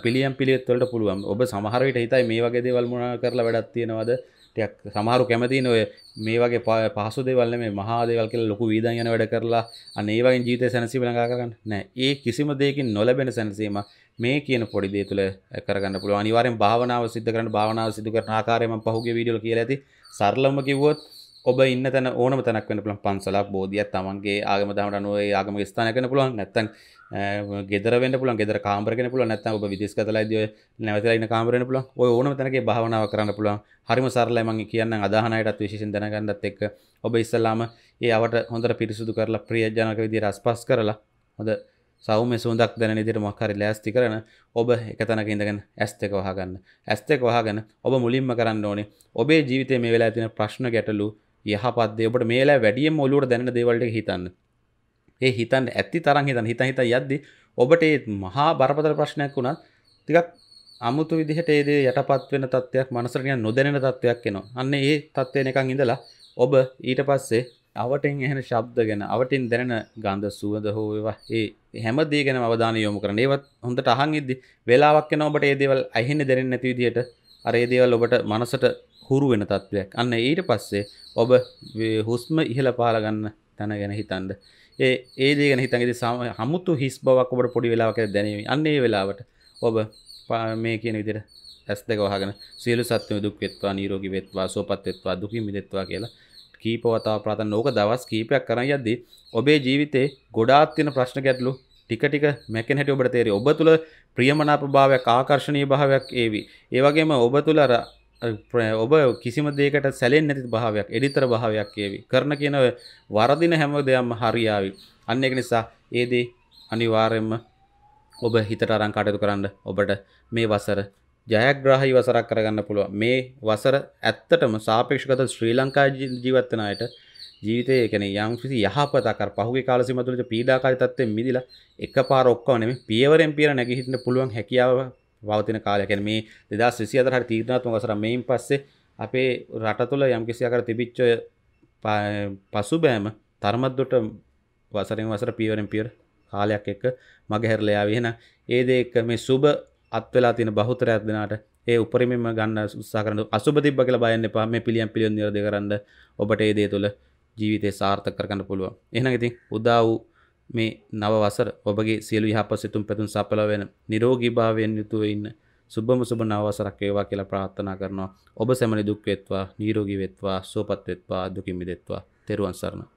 පිළියම් පිළිවෙත් වලට පුළුවන්. ඔබ සමහර විට හිතයි මේ වගේ දේවල් මොනවා කරලා වැඩක් තියනවද? ටයක් සමහරු කැමතින ඔය මේ වගේ පහසු දෙවල්ල මේ මහාදේවල් කියල ලොකු වීදන් යන වැඩ කරලා අනේවගේ ජීත සැනසීම ලඟාකරන්න නෑ ඒ කිසිම දෙයකින් නොලබෙන සැනසීම මේ කියන පොඩි දේ තුළ කරගන්න පුළුව අනිවාරෙන් භාවනාව සිද්ධ කරන්න භාවනාව සිදු කරන ආකාරයම පහුගේ වීඩියෝ කියලා ඇති සරලම කිව්වොත් ඔබ ඉන්න තැන ඕනම තැනක් වෙන පුළුවන් පන්සලක් බෝධියක් තමන්ගේ ආගම දහමට අනුව ඒ ආගමක ස්ථානයක් වෙන පුළුවන් නැත්නම් ගෙදර වෙන්න පුළුවන් ගෙදර කාමරයක් වෙන පුළුවන් නැත්නම් ඔබ විදේශගතලාදී ඔය නැවතලා ඉන්න කාමරයක් වෙන පුළුවන් ඔය ඕනම තැනකේ භාවනාව කරන්න පුළුවන් හරිම සරලයි මම කියන්නම් අදහන අයටත් විශේෂයෙන් දැනගන්නත් එක්ක ඔබ ඉස්සලාම ඒ අවට හොඳට පිරිසුදු කරලා ප්‍රියජනක විදිහට අස්පස් කරලා හොඳ සෞම්‍ය සුවඳක් දැන ඉදිරියට මොකක් හරි ලෑස්ති කරන ඔබ එක තැනක ඉඳගෙන ඇස් දෙක වහගන්න ඇස් දෙක වහගෙන ඔබ මුලින්ම කරන්න ඕනේ ඔබේ ජීවිතයේ මේ වෙලාවේ තියෙන ප්‍රශ්න ගැටලු යහපත්දේ ඔබට මේලා වැඩිය මොලුවට දැන දේවල්ට හිතන්න ඒ හිතන් ඇති තරන් හිතන් හිත හිත යද්දි ඔබට ඒ මහා බරපතල ප්‍රශ්නයක් වුණත් ටිකක් අමුතු විදිහට ඒ දේ යටපත් වෙන තත්ත්වයක් මනසට නිකන් නොදැනෙන තත්ත්වයක් එනවා අන්න ඒ තත්ත්වය නිකන් ඉඳලා ඔබ ඊට පස්සේ අවටෙන් එහෙන ශබ්ද ගැන අවටින් දැන ගන්ධ සුවද හෝ ඒවා ඒ හැම දේ ගැන අවධානය යොමු කරන ඒවත් හොඳට අහන් ඉද්දි වෙලාවක් යන ඔබට ඒ දේවල් ඇහෙන්නේ දැනෙන්නේ නැති විදිහට අර ඒ දේවල් ඔබට මනසට හුරු වෙන තත්ත්වයක් අන්න ඊට පස්සේ ඔබ හුස්ම ඉහළ පාලගන්න තැන ගැන හිතන්ද ඒ ඒ දේගෙන හිතන්ගෙද සම හමුතු හිස් බවක් ඔබට පොඩි වෙලාවක දැනීම අන්නේ වෙලාවට ඔබ මේ කියන විදිර ඇස් දෙක වහගෙන සියලු සත්වම දුක් වෙත්වා නිරෝගී වෙත්වා සුවපත් වෙත්වා දුකින් මිදෙත්වා කියලා කීප වතාවක් ප්‍රාර්ථනා ඕක දවස් කීපයක් කරන් යද්දී ඔබේ ජීවිතේ ගොඩාක් තියෙන ප්‍රශ්න ගැටලු ටික ටික මැකෙන හැටි ඔබට තේරෙයි. ඔබ තුල ප්‍රියමනාප භාවයක් ආකර්ෂණීය භාවයක් ඒවි. ඒ වගේම ඔබ තුල අර ඔබ කිසිම දෙකට සැලෙන් නැති භාවයක් එඩිතර භාවයක් ඒවි කරන කියන වරදින හැම දෙයක්ම හරියාවි අන්න එක නිසා ඒදේ අනිවාර්යෙන්ම ඔබ හිතට අරන් කටයුතු කරන්න ඔබට මේ වසර ජයග්‍රාහී වසරක් කරගන්න පුළුවන් මේ වසර ඇත්තටම සාපේක්ෂකත ශ්‍රී ලංකා ජීවත්වන අයට ජීවිතය කියන යම් කිසි යහපතකර පහුගේ කාලසීමාව තුළ පීඩාකාරී තත්ත්වෙන් මිදලා එකපාර ඔක්කොම නෙමෙයි පියවරෙන් පියවර නැගී හිටින්න පුළුවන් හැකියාව පවතින කාලයකැන මේ දෙදස් විසි අදරහට තීරණාත්ම වසර මෙයින් පස්සේ අපේ රට තුළ යම්කිසියකර තිබිච්ච පසු බෑම තර්මත්දොට වසරෙන් වසර පියවරෙන් පියර කාලයක් එක්ක මගහැරලයා වෙන ඒද එක්ක මේ සුබ අත්වෙලා තින බහුතරයක් දෙනාට ඒ උපරිමම ගන්න උත්සා කරන අසුබ තිබ්බ කියලා බයන්න එපා මේ පිළියම් පිළියම් නිරෝධ කරන්න ඔබට ඒ දේ තුළ ජීවිතේ සාර්ථක කරගන්න පුළුවන් එහෙනම් ඉතින් උදා වූ මේ නව වසර ඔබගේ සියලු යහපත් සිතුම් පැතුම් සඵල වෙන නිරෝගී භාවයෙන් යුතුව ඉන්න සුබම සුබ නව වසරක් වේවා කියලා ප්‍රාර්ථනා කරනවා ඔබ සැමනි දුක් වෙත්වා නිරෝගී වෙත්වා සුවපත් වෙත්වා දුකින් මිදෙත්වා තෙරුවන් සරණයි